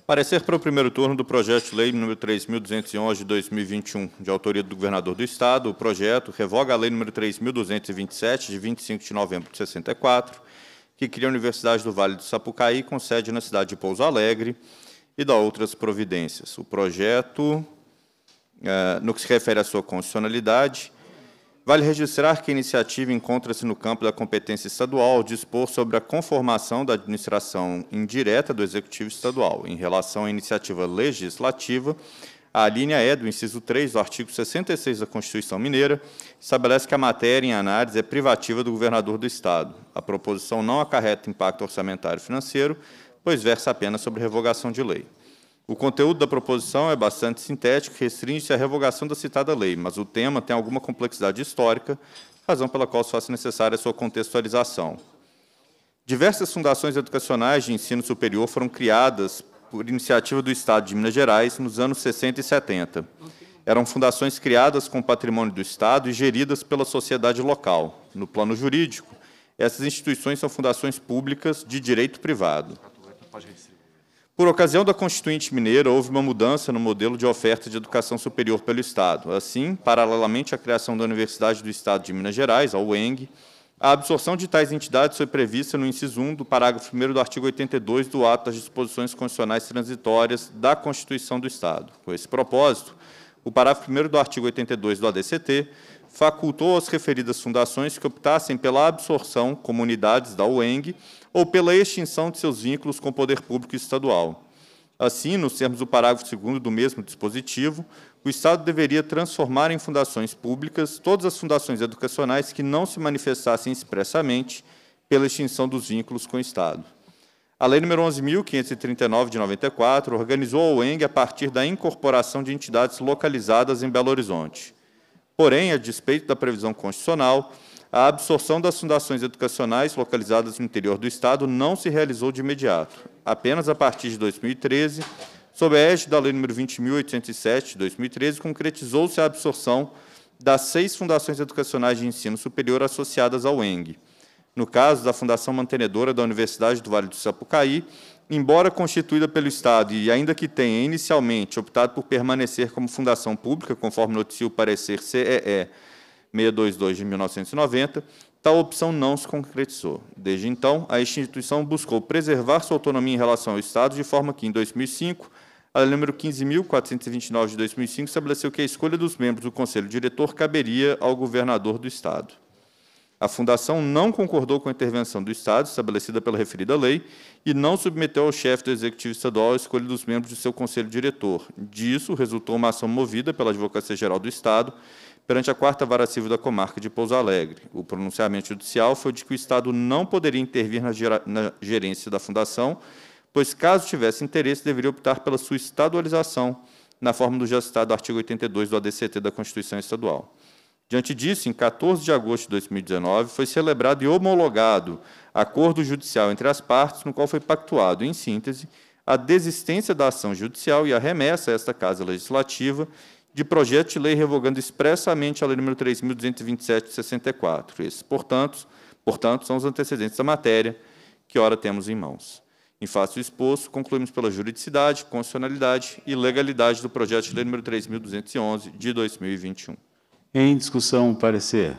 Parecer para o primeiro turno do projeto de lei número 3.211 de 2021, de autoria do governador do Estado, o projeto revoga a lei número 3.227, de 25 de novembro de 64, que cria a Universidade do Vale do Sapucaí, com sede na cidade de Pouso Alegre, e da outras providências. O projeto eh, no que se refere à sua constitucionalidade, Vale registrar que a iniciativa encontra-se no campo da competência estadual dispor sobre a conformação da administração indireta do Executivo Estadual. Em relação à iniciativa legislativa, a linha E do inciso 3 do artigo 66 da Constituição Mineira estabelece que a matéria em análise é privativa do governador do Estado. A proposição não acarreta impacto orçamentário financeiro, pois versa apenas sobre revogação de lei. O conteúdo da proposição é bastante sintético e restringe-se à revogação da citada lei, mas o tema tem alguma complexidade histórica, razão pela qual se faz necessária a sua contextualização. Diversas fundações educacionais de ensino superior foram criadas por iniciativa do Estado de Minas Gerais nos anos 60 e 70. Eram fundações criadas com patrimônio do Estado e geridas pela sociedade local. No plano jurídico, essas instituições são fundações públicas de direito privado. Por ocasião da Constituinte Mineira, houve uma mudança no modelo de oferta de educação superior pelo Estado. Assim, paralelamente à criação da Universidade do Estado de Minas Gerais, a UENG, a absorção de tais entidades foi prevista no inciso 1 do parágrafo 1 do artigo 82 do Ato das Disposições Constitucionais Transitórias da Constituição do Estado. Com esse propósito, o parágrafo 1 do artigo 82 do ADCT facultou às referidas fundações que optassem pela absorção, como unidades da UENG, ou pela extinção de seus vínculos com o poder público estadual. Assim, nos termos do parágrafo 2 do mesmo dispositivo, o Estado deveria transformar em fundações públicas todas as fundações educacionais que não se manifestassem expressamente pela extinção dos vínculos com o Estado. A Lei nº 11.539, de 94, organizou a UENG a partir da incorporação de entidades localizadas em Belo Horizonte. Porém, a despeito da previsão constitucional, a absorção das fundações educacionais localizadas no interior do Estado não se realizou de imediato. Apenas a partir de 2013, sob a égide da Lei nº 20.807, de 2013, concretizou-se a absorção das seis fundações educacionais de ensino superior associadas ao ENG. No caso da Fundação Mantenedora da Universidade do Vale do Sapucaí, embora constituída pelo Estado e ainda que tenha inicialmente optado por permanecer como fundação pública, conforme noticia o parecer CEE 622 de 1990, tal opção não se concretizou. Desde então, a instituição buscou preservar sua autonomia em relação ao Estado, de forma que, em 2005, a Lei nº 15.429 de 2005 estabeleceu que a escolha dos membros do Conselho Diretor caberia ao governador do Estado. A Fundação não concordou com a intervenção do Estado, estabelecida pela referida lei, e não submeteu ao chefe do Executivo Estadual a escolha dos membros de seu Conselho Diretor. Disso resultou uma ação movida pela Advocacia Geral do Estado, perante a quarta vara civil da comarca de Pouso Alegre. O pronunciamento judicial foi de que o Estado não poderia intervir na, na gerência da fundação, pois, caso tivesse interesse, deveria optar pela sua estadualização, na forma do já citado artigo 82 do ADCT da Constituição Estadual. Diante disso, em 14 de agosto de 2019, foi celebrado e homologado acordo judicial entre as partes, no qual foi pactuado, em síntese, a desistência da ação judicial e a remessa a esta Casa Legislativa de projeto de lei revogando expressamente a lei número 3.227 de 64. Esses, portanto, portanto, são os antecedentes da matéria que ora temos em mãos. Em face do exposto, concluímos pela juridicidade, constitucionalidade e legalidade do projeto de lei número 3.211 de 2021. Em discussão, parecer.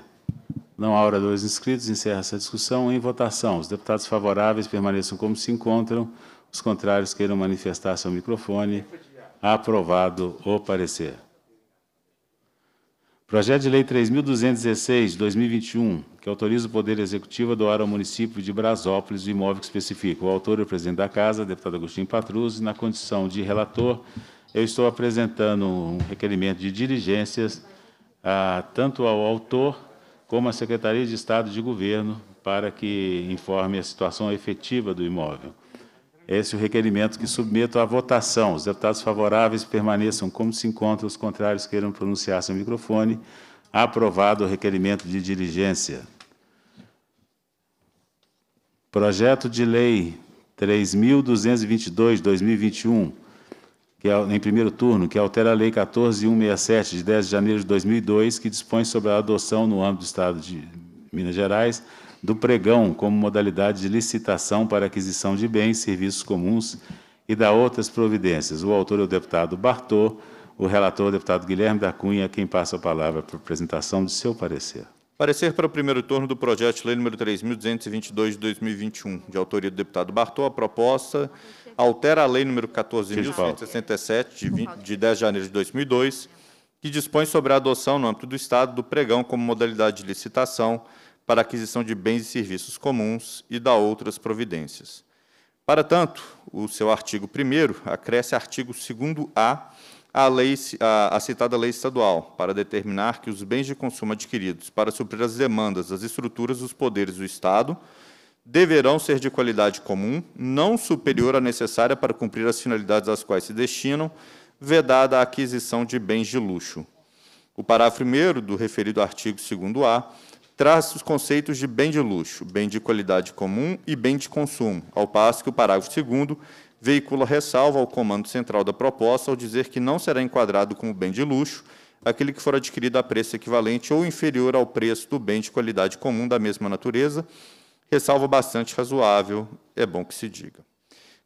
Não há oradores inscritos, encerra essa discussão. Em votação, os deputados favoráveis permaneçam como se encontram, os contrários queiram manifestar seu microfone. Aprovado o parecer. Projeto de Lei 3.216, 2021, que autoriza o Poder Executivo a doar ao município de Brasópolis o imóvel que especifica. O autor e é o presidente da Casa, deputado Agostinho Patruzzi, na condição de relator, eu estou apresentando um requerimento de diligências a, ah, tanto ao autor como à Secretaria de Estado de Governo para que informe a situação efetiva do imóvel. Esse é o requerimento que submeto à votação. Os deputados favoráveis permaneçam como se encontram, os contrários queiram pronunciar-se no microfone. Aprovado o requerimento de diligência. Projeto de Lei 3.222-2021, que é em primeiro turno, que altera a Lei 14.167, de 10 de janeiro de 2002, que dispõe sobre a adoção, no âmbito do Estado de Minas Gerais, do pregão como modalidade de licitação para aquisição de bens, serviços comuns e da outras providências. O autor é o deputado Bartô, o relator é o deputado Guilherme da Cunha, quem passa a palavra para a apresentação de seu parecer. Parecer para o primeiro turno do projeto de lei número 3.222 de 2021, de autoria do deputado Bartô, a proposta altera a lei número 14.167, de, de 10 de janeiro de 2002, que dispõe sobre a adoção no âmbito do Estado do pregão como modalidade de licitação para aquisição de bens e serviços comuns e da outras providências. Para tanto, o seu artigo 1 acresce artigo 2A à, lei, à, à citada lei estadual, para determinar que os bens de consumo adquiridos para suprir as demandas das estruturas dos poderes do Estado deverão ser de qualidade comum, não superior à necessária para cumprir as finalidades às quais se destinam, vedada a aquisição de bens de luxo. O parágrafo 1 do referido artigo 2A traz os conceitos de bem de luxo, bem de qualidade comum e bem de consumo, ao passo que o parágrafo 2 veicula ressalva ao comando central da proposta ao dizer que não será enquadrado como bem de luxo aquele que for adquirido a preço equivalente ou inferior ao preço do bem de qualidade comum da mesma natureza, ressalva bastante razoável, é bom que se diga.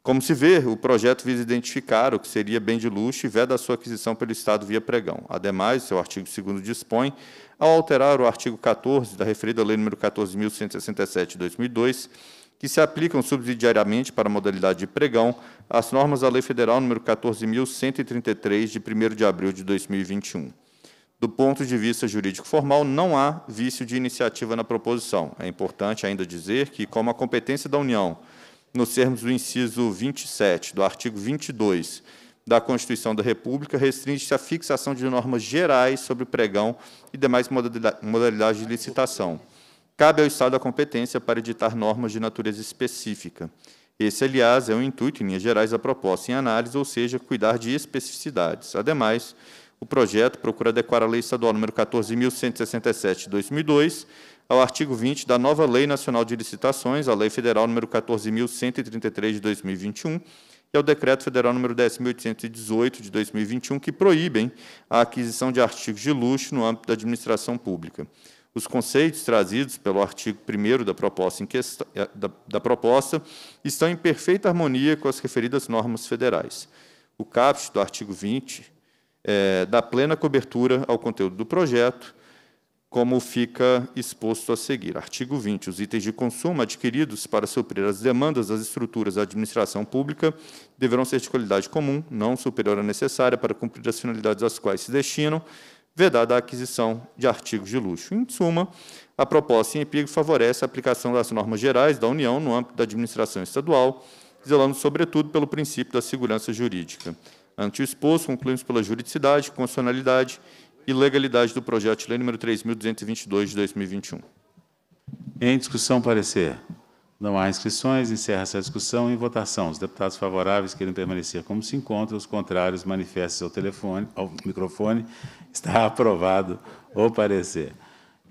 Como se vê, o projeto visa identificar o que seria bem de luxo e veda a sua aquisição pelo Estado via pregão. Ademais, seu artigo 2 dispõe ao alterar o artigo 14 da referida Lei nº 14.167 de 2002, que se aplicam subsidiariamente para a modalidade de pregão as normas da Lei Federal nº 14.133, de 1 de abril de 2021. Do ponto de vista jurídico formal, não há vício de iniciativa na proposição. É importante ainda dizer que, como a competência da União, nos termos do inciso 27 do artigo 22 da Constituição da República restringe-se à fixação de normas gerais sobre pregão e demais modalidades de licitação. Cabe ao Estado a competência para editar normas de natureza específica. Esse, aliás, é o intuito, em linhas gerais, da proposta em análise, ou seja, cuidar de especificidades. Ademais, o projeto procura adequar a Lei Estadual número 14.167, de 2002, ao artigo 20 da nova Lei Nacional de Licitações, a Lei Federal número 14.133, de 2021, e ao é Decreto Federal número 10.818, de 2021, que proíbem a aquisição de artigos de luxo no âmbito da administração pública. Os conceitos trazidos pelo artigo 1 da proposta, questão, eh, da, da proposta estão em perfeita harmonia com as referidas normas federais. O caput do artigo 20 é, eh, dá plena cobertura ao conteúdo do projeto, como fica exposto a seguir. Artigo 20. Os itens de consumo adquiridos para suprir as demandas das estruturas da administração pública deverão ser de qualidade comum, não superior à necessária para cumprir as finalidades às quais se destinam, vedada a aquisição de artigos de luxo. Em suma, a proposta em epígrafe favorece a aplicação das normas gerais da União no âmbito da administração estadual, zelando sobretudo pelo princípio da segurança jurídica. Ante o exposto, concluímos pela juridicidade, constitucionalidade e legalidade do projeto de lei número 3.222 de 2021. Em discussão, parecer. Não há inscrições, encerra-se a discussão e votação. Os deputados favoráveis querem permanecer como se encontram, os contrários manifestam-se ao telefone, ao microfone. Está (laughs) aprovado o parecer.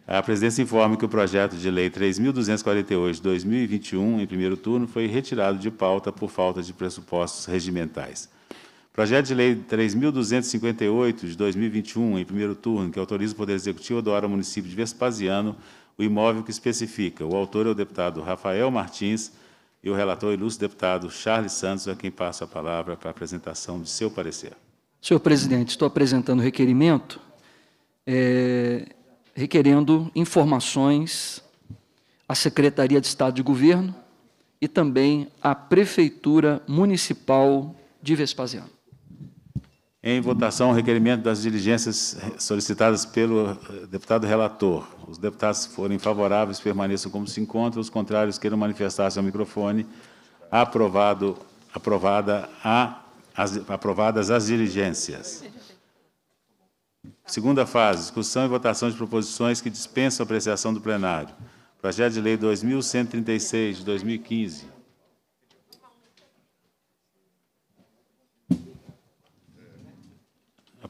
A presidência informa que o projeto de lei 3.248 de 2021, em primeiro turno, foi retirado de pauta por falta de pressupostos regimentais. Projeto de Lei 3.258, de 2021, em primeiro turno, que autoriza o Poder Executivo a doar ao município de Vespasiano o imóvel que especifica. O autor é o deputado Rafael Martins e o relator é o ilustre deputado Charles Santos, a quem passo a palavra para a apresentação de seu parecer. Senhor presidente, estou apresentando o requerimento é, requerendo informações à Secretaria de Estado de Governo e também à Prefeitura Municipal de Vespasiano. Em votação, o requerimento das diligências solicitadas pelo eh, deputado relator. Os deputados que forem favoráveis permaneçam como se encontram, os contrários queiram manifestar-se ao microfone. Aprovado, aprovada a, as, aprovadas as diligências. Segunda fase, discussão e votação de proposições que dispensam apreciação do plenário. Projeto de Lei 2136, de 2015.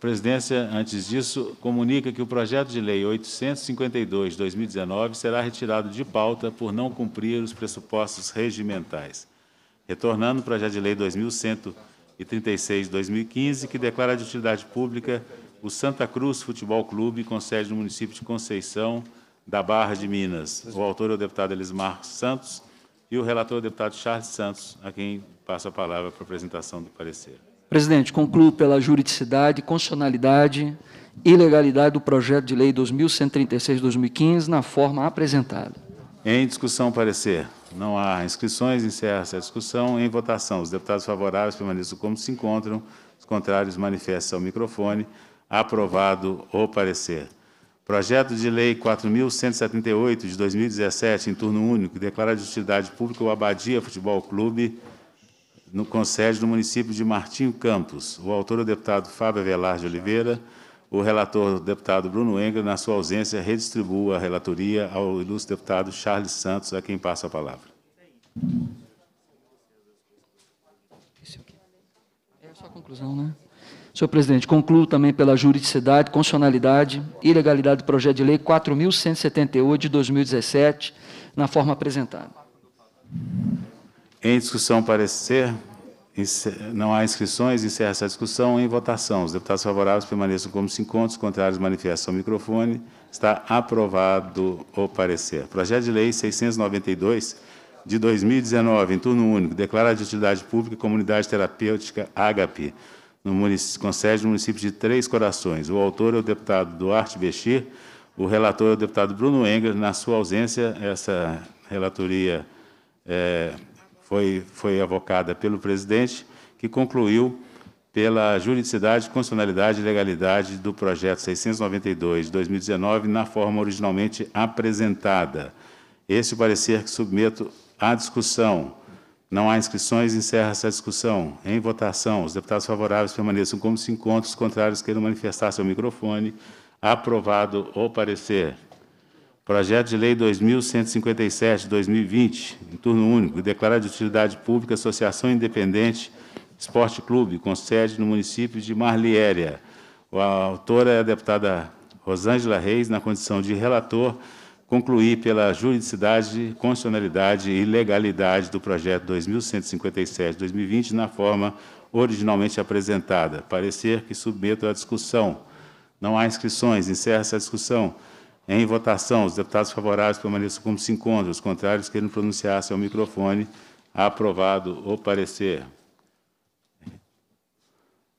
presidência, antes disso, comunica que o projeto de lei 852/2019 será retirado de pauta por não cumprir os pressupostos regimentais. Retornando o projeto de lei 2136/2015, que declara de utilidade pública o Santa Cruz Futebol Clube, com sede no município de Conceição da Barra de Minas. O autor é o deputado Elismar Santos e o relator é o deputado Charles Santos, a quem passo a palavra para a apresentação do parecer. Presidente, concluo pela juridicidade, constitucionalidade e legalidade do projeto de lei 2136-2015 na forma apresentada. Em discussão, parecer. Não há inscrições, encerra-se a discussão. Em votação, os deputados favoráveis permaneçam como se encontram, os contrários manifestam ao microfone. Aprovado o parecer. Projeto de Lei 4.178, de 2017, em turno único, declara de utilidade pública o Abadia Futebol Clube, no, conselho do município de Martinho Campos. O autor é o deputado Fábio Avelar de Oliveira, o relator o deputado Bruno Engra, na sua ausência, redistribua a relatoria ao ilustre deputado Charles Santos, a quem passa a palavra. É a sua conclusão, né? Senhor presidente, concluo também pela juridicidade, constitucionalidade e legalidade do projeto de lei 4.178 de 2017, na forma apresentada. Em discussão, parecer. Não há inscrições, encerra se a discussão. Em votação, os deputados favoráveis permaneçam como se encontram, os contrários manifestam o microfone. Está aprovado o parecer. Projeto de Lei 692, de 2019, em turno único, declara de utilidade pública comunidade terapêutica HP, no município, com sede no município de Três Corações. O autor é o deputado Duarte Bechir, o relator é o deputado Bruno Engler. Na sua ausência, essa relatoria é foi, foi avocada pelo presidente, que concluiu pela juridicidade, constitucionalidade e legalidade do projeto 692-2019 na forma originalmente apresentada. Este parecer que submeto à discussão. Não há inscrições, encerra essa discussão. Em votação, os deputados favoráveis permaneçam como se encontram, os contrários queiram manifestar seu microfone. Aprovado o parecer. Projeto de Lei 2157 de 2020, em turno único, declara de utilidade pública Associação Independente Esporte Clube, com sede no município de Marliéria. A autora é a deputada Rosângela Reis, na condição de relator, concluir pela juridicidade, constitucionalidade e legalidade do projeto 2157-2020 na forma originalmente apresentada. Parecer que submeto à discussão. Não há inscrições. Encerra essa discussão. Em votação, os deputados favoráveis permaneçam como se encontram, os contrários queiram pronunciar-se ao microfone. Aprovado o parecer.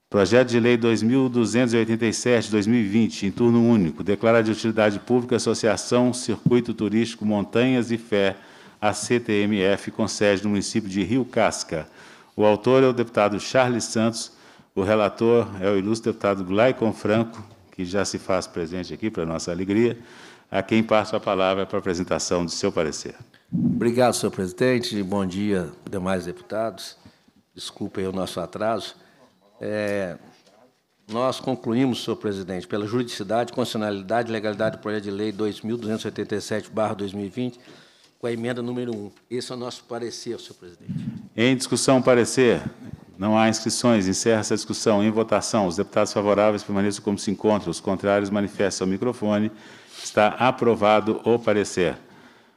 Projeto de Lei 2287-2020, em turno único, declara de utilidade pública a Associação Circuito Turístico Montanhas e Fé, a CTMF, com sede no município de Rio Casca. O autor é o deputado Charles Santos, o relator é o ilustre deputado Glaicon Franco, que já se faz presente aqui, para nossa alegria, a quem passo a palavra para a apresentação do seu parecer. Obrigado, senhor presidente. Bom dia, demais deputados. Desculpem o nosso atraso. É, nós concluímos, senhor presidente, pela juridicidade, constitucionalidade e legalidade do projeto de lei 2287-2020, com a emenda número 1. Esse é o nosso parecer, senhor presidente. Em discussão, parecer. Não há inscrições. Encerra-se a discussão. Em votação, os deputados favoráveis permaneçam como se encontram. Os contrários manifestam o microfone. Está aprovado o parecer.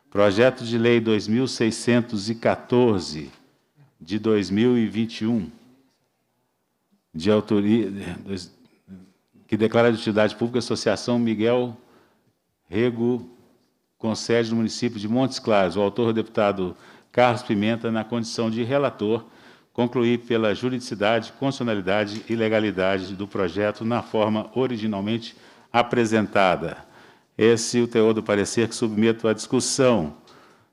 Projeto de Lei 2614 de 2021, de autoria, que declara de utilidade pública a Associação Miguel Rego, com sede no município de Montes Claros. O autor, o deputado Carlos Pimenta, na condição de relator concluir pela juridicidade, constitucionalidade e legalidade do projeto na forma originalmente apresentada. Esse é o teor do parecer que submeto à discussão.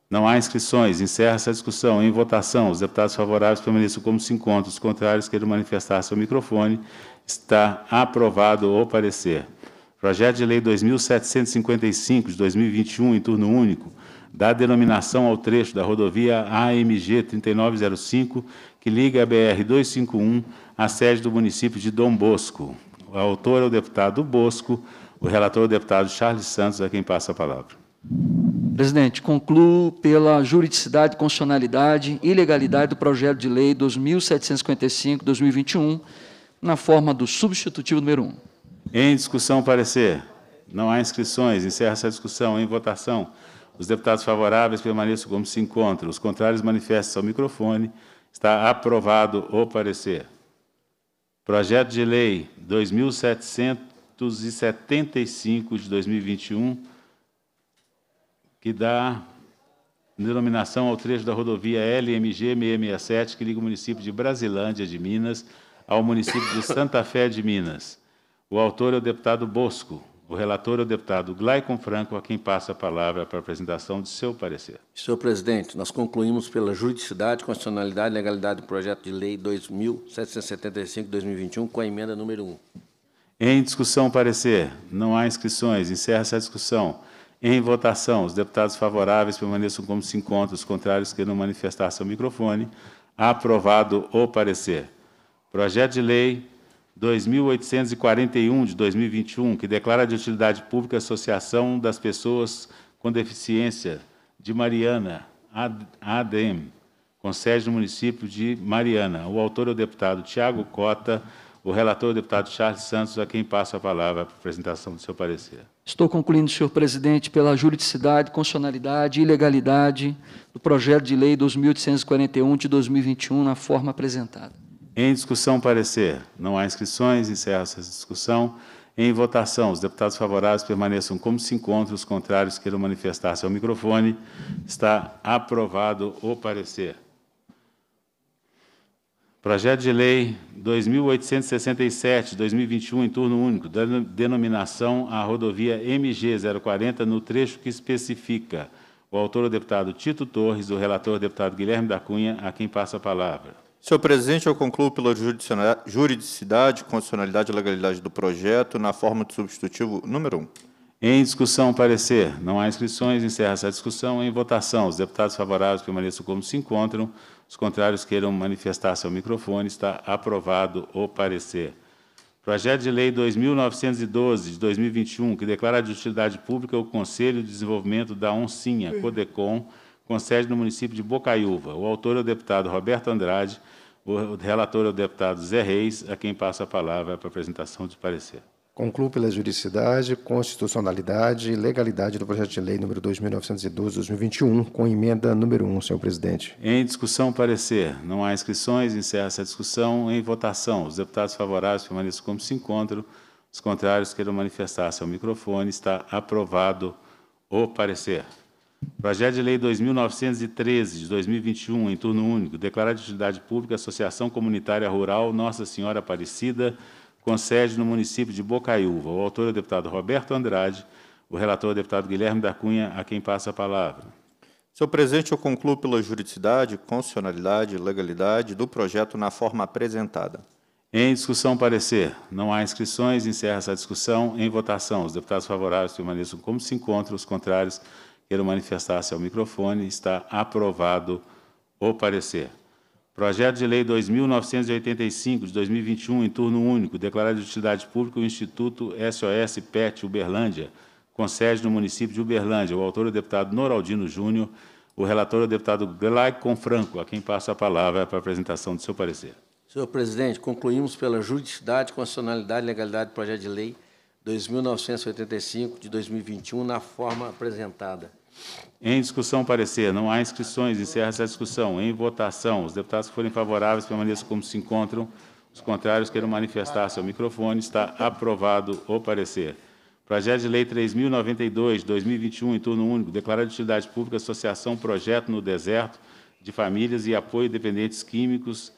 Não há inscrições. Encerra essa discussão. Em votação, os deputados favoráveis permaneçam como se encontram. Os contrários queiram manifestar seu microfone. Está aprovado o parecer. Projeto de Lei 2755 de 2021, em turno único dá denominação ao trecho da rodovia AMG 3905, que liga a BR 251 à sede do município de Dom Bosco. O autor é o deputado Bosco, o relator é o deputado Charles Santos, a quem passa a palavra. Presidente, concluo pela juridicidade, constitucionalidade e legalidade do projeto de lei 2755-2021, na forma do substitutivo número 1. Em discussão, parecer. Não há inscrições. Encerra essa discussão. Em votação. Os deputados favoráveis permaneçam como se encontram. Os contrários manifestam-se ao microfone. Está aprovado o parecer. Projeto de Lei 2775 de 2021, que dá denominação ao trecho da rodovia LMG 667, que liga o município de Brasilândia de Minas ao município de Santa Fé de Minas. O autor é o deputado Bosco. O relator é o deputado Glaicon Franco, a quem passa a palavra para a apresentação de seu parecer. Senhor presidente, nós concluímos pela juridicidade, constitucionalidade e legalidade do projeto de lei 2775-2021 com a emenda número 1. Em discussão, parecer. Não há inscrições. Encerra-se a discussão. Em votação, os deputados favoráveis permaneçam como se encontram, os contrários queiram manifestar seu microfone. Aprovado o parecer. Projeto de lei 2841 de 2021, que declara de utilidade pública a Associação das Pessoas com Deficiência de Mariana, ADEM, com sede no município de Mariana. O autor é o deputado Tiago Cota, o relator é o deputado Charles Santos, a quem passo a palavra para a apresentação do seu parecer. Estou concluindo, senhor presidente, pela juridicidade, constitucionalidade e ilegalidade do projeto de lei 2841 de 2021 na forma apresentada. Em discussão, parecer. Não há inscrições, encerra essa discussão. Em votação, os deputados favoráveis permaneçam como se encontram, os contrários queiram manifestar-se ao microfone. Está aprovado o parecer. Projeto de Lei 2867-2021, em turno único, da denominação à rodovia MG 040, no trecho que especifica. O autor, o deputado Tito Torres, o relator, o deputado Guilherme da Cunha, a quem passa a palavra. Senhor presidente, eu concluo pela juridicidade, constitucionalidade e legalidade do projeto na forma de substitutivo número 1. Em discussão, parecer. Não há inscrições, encerra-se a discussão. Em votação, os deputados favoráveis permaneçam como se encontram. Os contrários queiram manifestar seu microfone. Está aprovado o parecer. Projeto de Lei 2912, de 2021, que declara de utilidade pública o Conselho de Desenvolvimento da Oncinha, Codecom, com sede no município de Bocaiúva. O autor é o deputado Roberto Andrade, o relator é o deputado Zé Reis, a quem passa a palavra para a apresentação do parecer. Concluo pela juridicidade, constitucionalidade e legalidade do projeto de lei número 2912/2021, com emenda número 1, senhor presidente. Em discussão, parecer. Não há inscrições, encerra se a discussão. Em votação, os deputados favoráveis permaneçam como se encontram. Os contrários queiram manifestar-se ao microfone. Está aprovado o parecer. Projeto de Lei 2913, de 2021, em turno único, declarar de utilidade pública Associação Comunitária Rural Nossa Senhora Aparecida, com sede no município de Bocaiúva. O autor é o deputado Roberto Andrade, o relator é o deputado Guilherme da Cunha, a quem passa a palavra. Senhor presidente, eu concluo pela juridicidade, constitucionalidade e legalidade do projeto na forma apresentada. Em discussão, parecer. Não há inscrições, encerra essa discussão. Em votação, os deputados favoráveis permaneçam como se encontram, os contrários Quero manifestar-se ao microfone, está aprovado o parecer. Projeto de Lei 2.985, de 2021, em turno único, declarado de utilidade pública o Instituto SOS PET Uberlândia, com sede no município de Uberlândia. O autor é o deputado Noraldino Júnior, o relator é o deputado Glaicon Franco, a quem passa a palavra para a apresentação do seu parecer. Senhor presidente, concluímos pela juridicidade, constitucionalidade e legalidade do projeto de lei 2.985, de 2021, na forma apresentada. Em discussão, parecer. Não há inscrições. Encerra-se a discussão. Em votação, os deputados que forem favoráveis permaneçam como se encontram. Os contrários queiram manifestar seu microfone. Está aprovado o parecer. Projeto de Lei 3.092, 2021, em turno único, declarado de utilidade pública Associação Projeto no Deserto de Famílias e Apoio Dependentes Químicos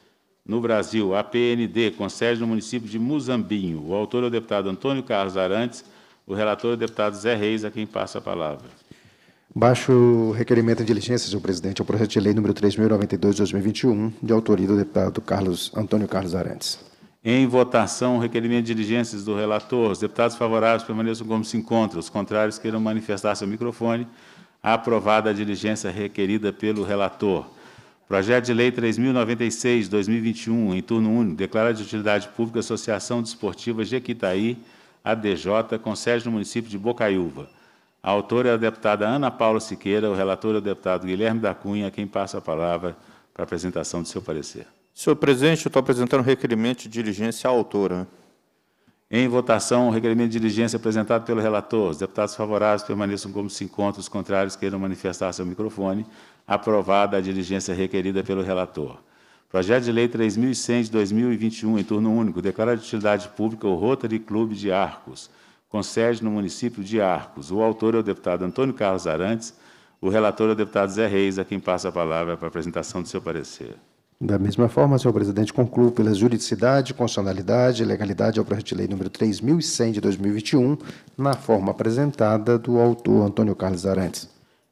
no Brasil, APND, com sede no município de Muzambinho. O autor é o deputado Antônio Carlos Arantes, o relator é o deputado Zé Reis, a quem passa a palavra. Baixo requerimento de diligência, senhor presidente, ao projeto de lei número 3092 de 2021, de autoria do deputado Carlos Antônio Carlos Arantes. Em votação, requerimento de diligências do relator. Os deputados favoráveis permaneçam como se encontram. Os contrários queiram manifestar seu microfone. Aprovada a diligência requerida pelo relator. Projeto de Lei 3096, 2021, em turno único, declara de utilidade pública Associação Desportiva Jequitaí, ADJ, com sede no município de Bocaiúva. A autora é a deputada Ana Paula Siqueira, o relator é o deputado Guilherme da Cunha, quem passa a palavra para a apresentação do seu parecer. Senhor presidente, eu estou apresentando o requerimento de diligência à autora. Em votação, o requerimento de diligência apresentado pelo relator. Os deputados favoráveis permaneçam como se encontram, os contrários queiram manifestar seu microfone. Aprovada a diligência requerida pelo relator. Projeto de Lei 3.100 de 2021, em turno único, declara de utilidade pública o Rotary Clube de Arcos com sede no município de Arcos. O autor é o deputado Antônio Carlos Arantes, o relator é o deputado Zé Reis, a quem passa a palavra para a apresentação do seu parecer. Da mesma forma, senhor presidente, concluo pela juridicidade, constitucionalidade e legalidade ao projeto de lei número 3.100 de 2021, na forma apresentada do autor Antônio Carlos Arantes.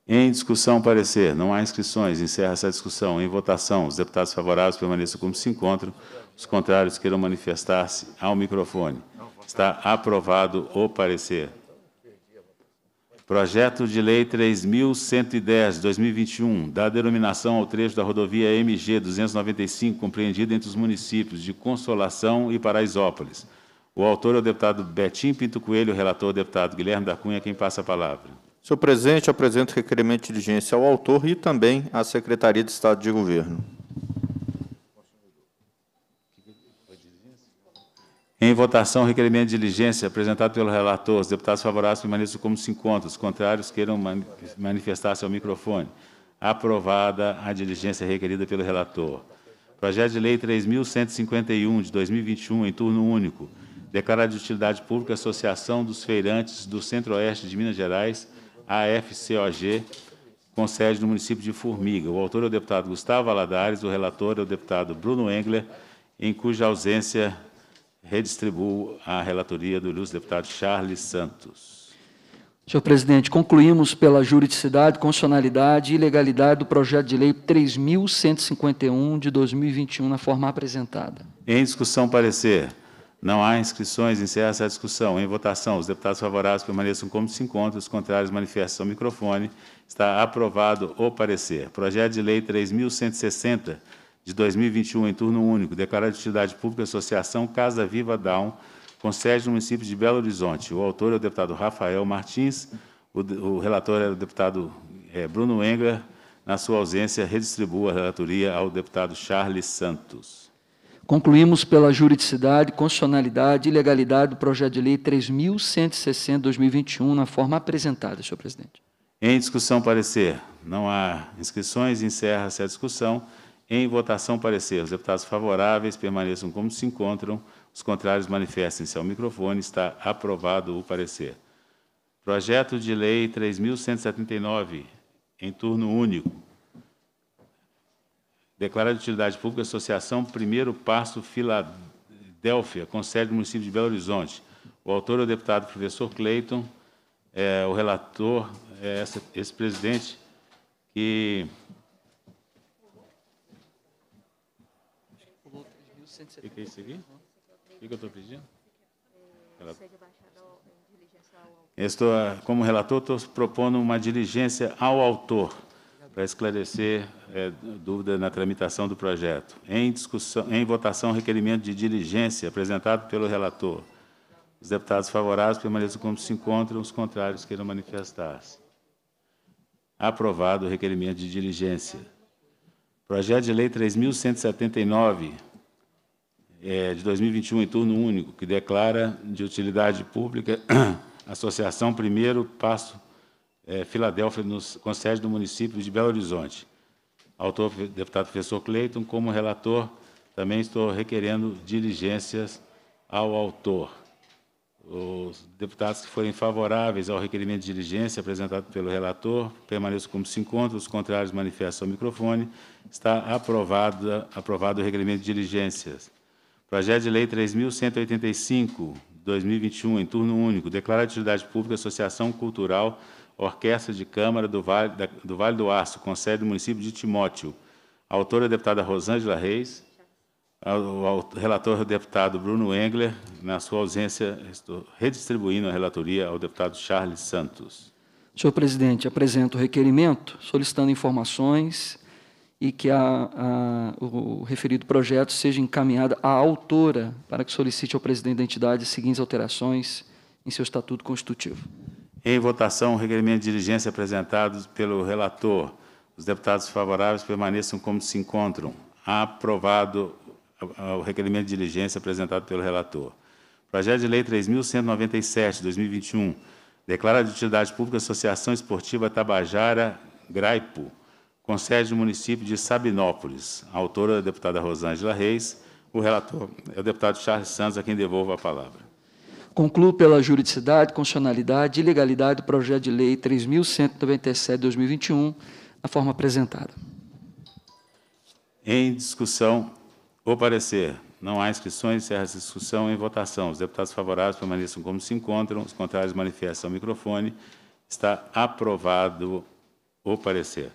Em discussão, parecer. Não há inscrições. Encerra essa discussão. Em votação, os deputados favoráveis permaneçam como se encontram. Os contrários queiram manifestar-se ao microfone. Está aprovado o parecer. Projeto de Lei 3.110, 2021, dá denominação ao trecho da rodovia MG 295, compreendida entre os municípios de Consolação e Paraisópolis. O autor é o deputado Betim Pinto Coelho, o relator é o deputado Guilherme da Cunha, quem passa a palavra. Senhor presidente, apresento requerimento de diligência ao autor e também à Secretaria de Estado de Governo. Em votação, requerimento de diligência apresentado pelo relator. Os deputados favoráveis permaneçam como se encontram. Os contrários queiram manifestar-se ao microfone. Aprovada a diligência requerida pelo relator. Projeto de Lei 3.151, de 2021, em turno único. Declarada de utilidade pública Associação dos Feirantes do Centro-Oeste de Minas Gerais, AFCOG, com sede no município de Formiga. O autor é o deputado Gustavo Aladares, o relator é o deputado Bruno Engler, em cuja ausência Redistribuo a relatoria do ilustre deputado Charles Santos. Senhor presidente, concluímos pela juridicidade, constitucionalidade e legalidade do projeto de lei 3.151 de 2021 na forma apresentada. Em discussão, parecer. Não há inscrições, encerra-se a discussão. Em votação, os deputados favoráveis permaneçam como se encontram, os contrários manifestam o microfone. Está aprovado o parecer. Projeto de Lei 3.160, de 2021 em turno único, declarado de atividade pública Associação Casa Viva Down, com sede no município de Belo Horizonte. O autor é o deputado Rafael Martins, o, o relator é o deputado é, Bruno Engler. Na sua ausência, redistribua a relatoria ao deputado Charles Santos. Concluímos pela juridicidade, constitucionalidade e legalidade do projeto de lei 3.160-2021, na forma apresentada, senhor presidente. Em discussão, parecer. Não há inscrições, encerra-se a discussão. Em votação, parecer. Os deputados favoráveis permaneçam como se encontram. Os contrários manifestem-se ao microfone. Está aprovado o parecer. Projeto de Lei 3.179, em turno único. Declara de utilidade pública a Associação Primeiro Passo Filadélfia, com sede do município de Belo Horizonte. O autor é o deputado professor Cleiton, é, o relator é esse presidente que 170. O que é isso aqui? O que, eu estou pedindo? Ela... Estou, ah, como relator, estou propondo uma diligência ao autor para esclarecer é, dúvida na tramitação do projeto. Em, discussão, em votação, requerimento de diligência apresentado pelo relator. Os deputados favoráveis permaneçam como se encontram, os contrários queiram manifestar-se. Aprovado o requerimento de diligência. Projeto de Lei 3.179, é, de 2021 em turno único, que declara de utilidade pública (clears throat) Associação Primeiro Passo é, Filadélfia, no com sede do município de Belo Horizonte. Autor, deputado professor Cleiton, como relator, também estou requerendo diligências ao autor. Os deputados que forem favoráveis ao requerimento de diligência apresentado pelo relator permaneçam como se encontram, os contrários manifestam ao microfone. Está aprovado, aprovado o requerimento de diligências. Projeto de Lei 3.185, 2021, em turno único, declara de utilidade pública Associação Cultural Orquestra de Câmara do Vale, da, do, vale do Aço, com sede no município de Timóteo. autora, é deputada Rosângela Reis. O relator, é o deputado Bruno Engler, na sua ausência, estou redistribuindo a relatoria ao deputado Charles Santos. Senhor presidente, apresento o requerimento solicitando informações e que a, a, o referido projeto seja encaminhado à autora para que solicite ao presidente da entidade as seguintes alterações em seu estatuto constitutivo. Em votação, o requerimento de diligência apresentado pelo relator. Os deputados favoráveis permaneçam como se encontram. Aprovado o requerimento de diligência apresentado pelo relator. Projeto de Lei 3.197, 2021, declara de utilidade pública Associação Esportiva Tabajara Graipo, com sede no município de Sabinópolis. A autora é a deputada Rosângela Reis, o relator é o deputado Charles Santos, a quem devolvo a palavra. Concluo pela juridicidade, constitucionalidade e legalidade do projeto de lei 3.197-2021, na forma apresentada. Em discussão, o parecer. Não há inscrições, encerra essa discussão em votação. Os deputados favoráveis permaneçam como se encontram, os contrários manifestam o microfone. Está aprovado o parecer.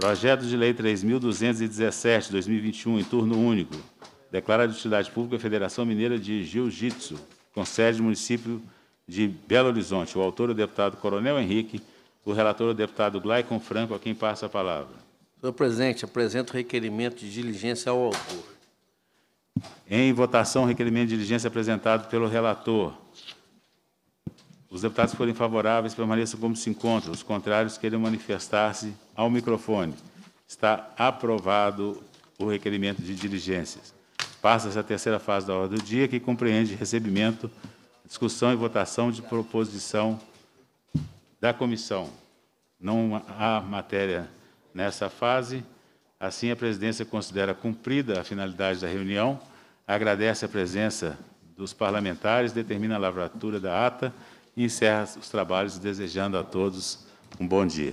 Projeto de Lei 3.217, 2021, em turno único. Declara de utilidade pública a Federação Mineira de Jiu-Jitsu, com sede no município de Belo Horizonte. O autor é o deputado Coronel Henrique, o relator é o deputado Glaicon Franco, a quem passa a palavra. Senhor presidente, apresento o requerimento de diligência ao autor. Em votação, o requerimento de diligência apresentado pelo relator. Os deputados forem favoráveis permaneçam como se encontram. Os contrários queiram manifestar-se ao microfone. Está aprovado o requerimento de diligências. Passa-se a terceira fase da ordem do dia, que compreende recebimento, discussão e votação de proposição da comissão. Não há matéria nessa fase. Assim, a presidência considera cumprida a finalidade da reunião, agradece a presença dos parlamentares, determina a lavratura da ata e encerra os trabalhos, desejando a todos um bom dia.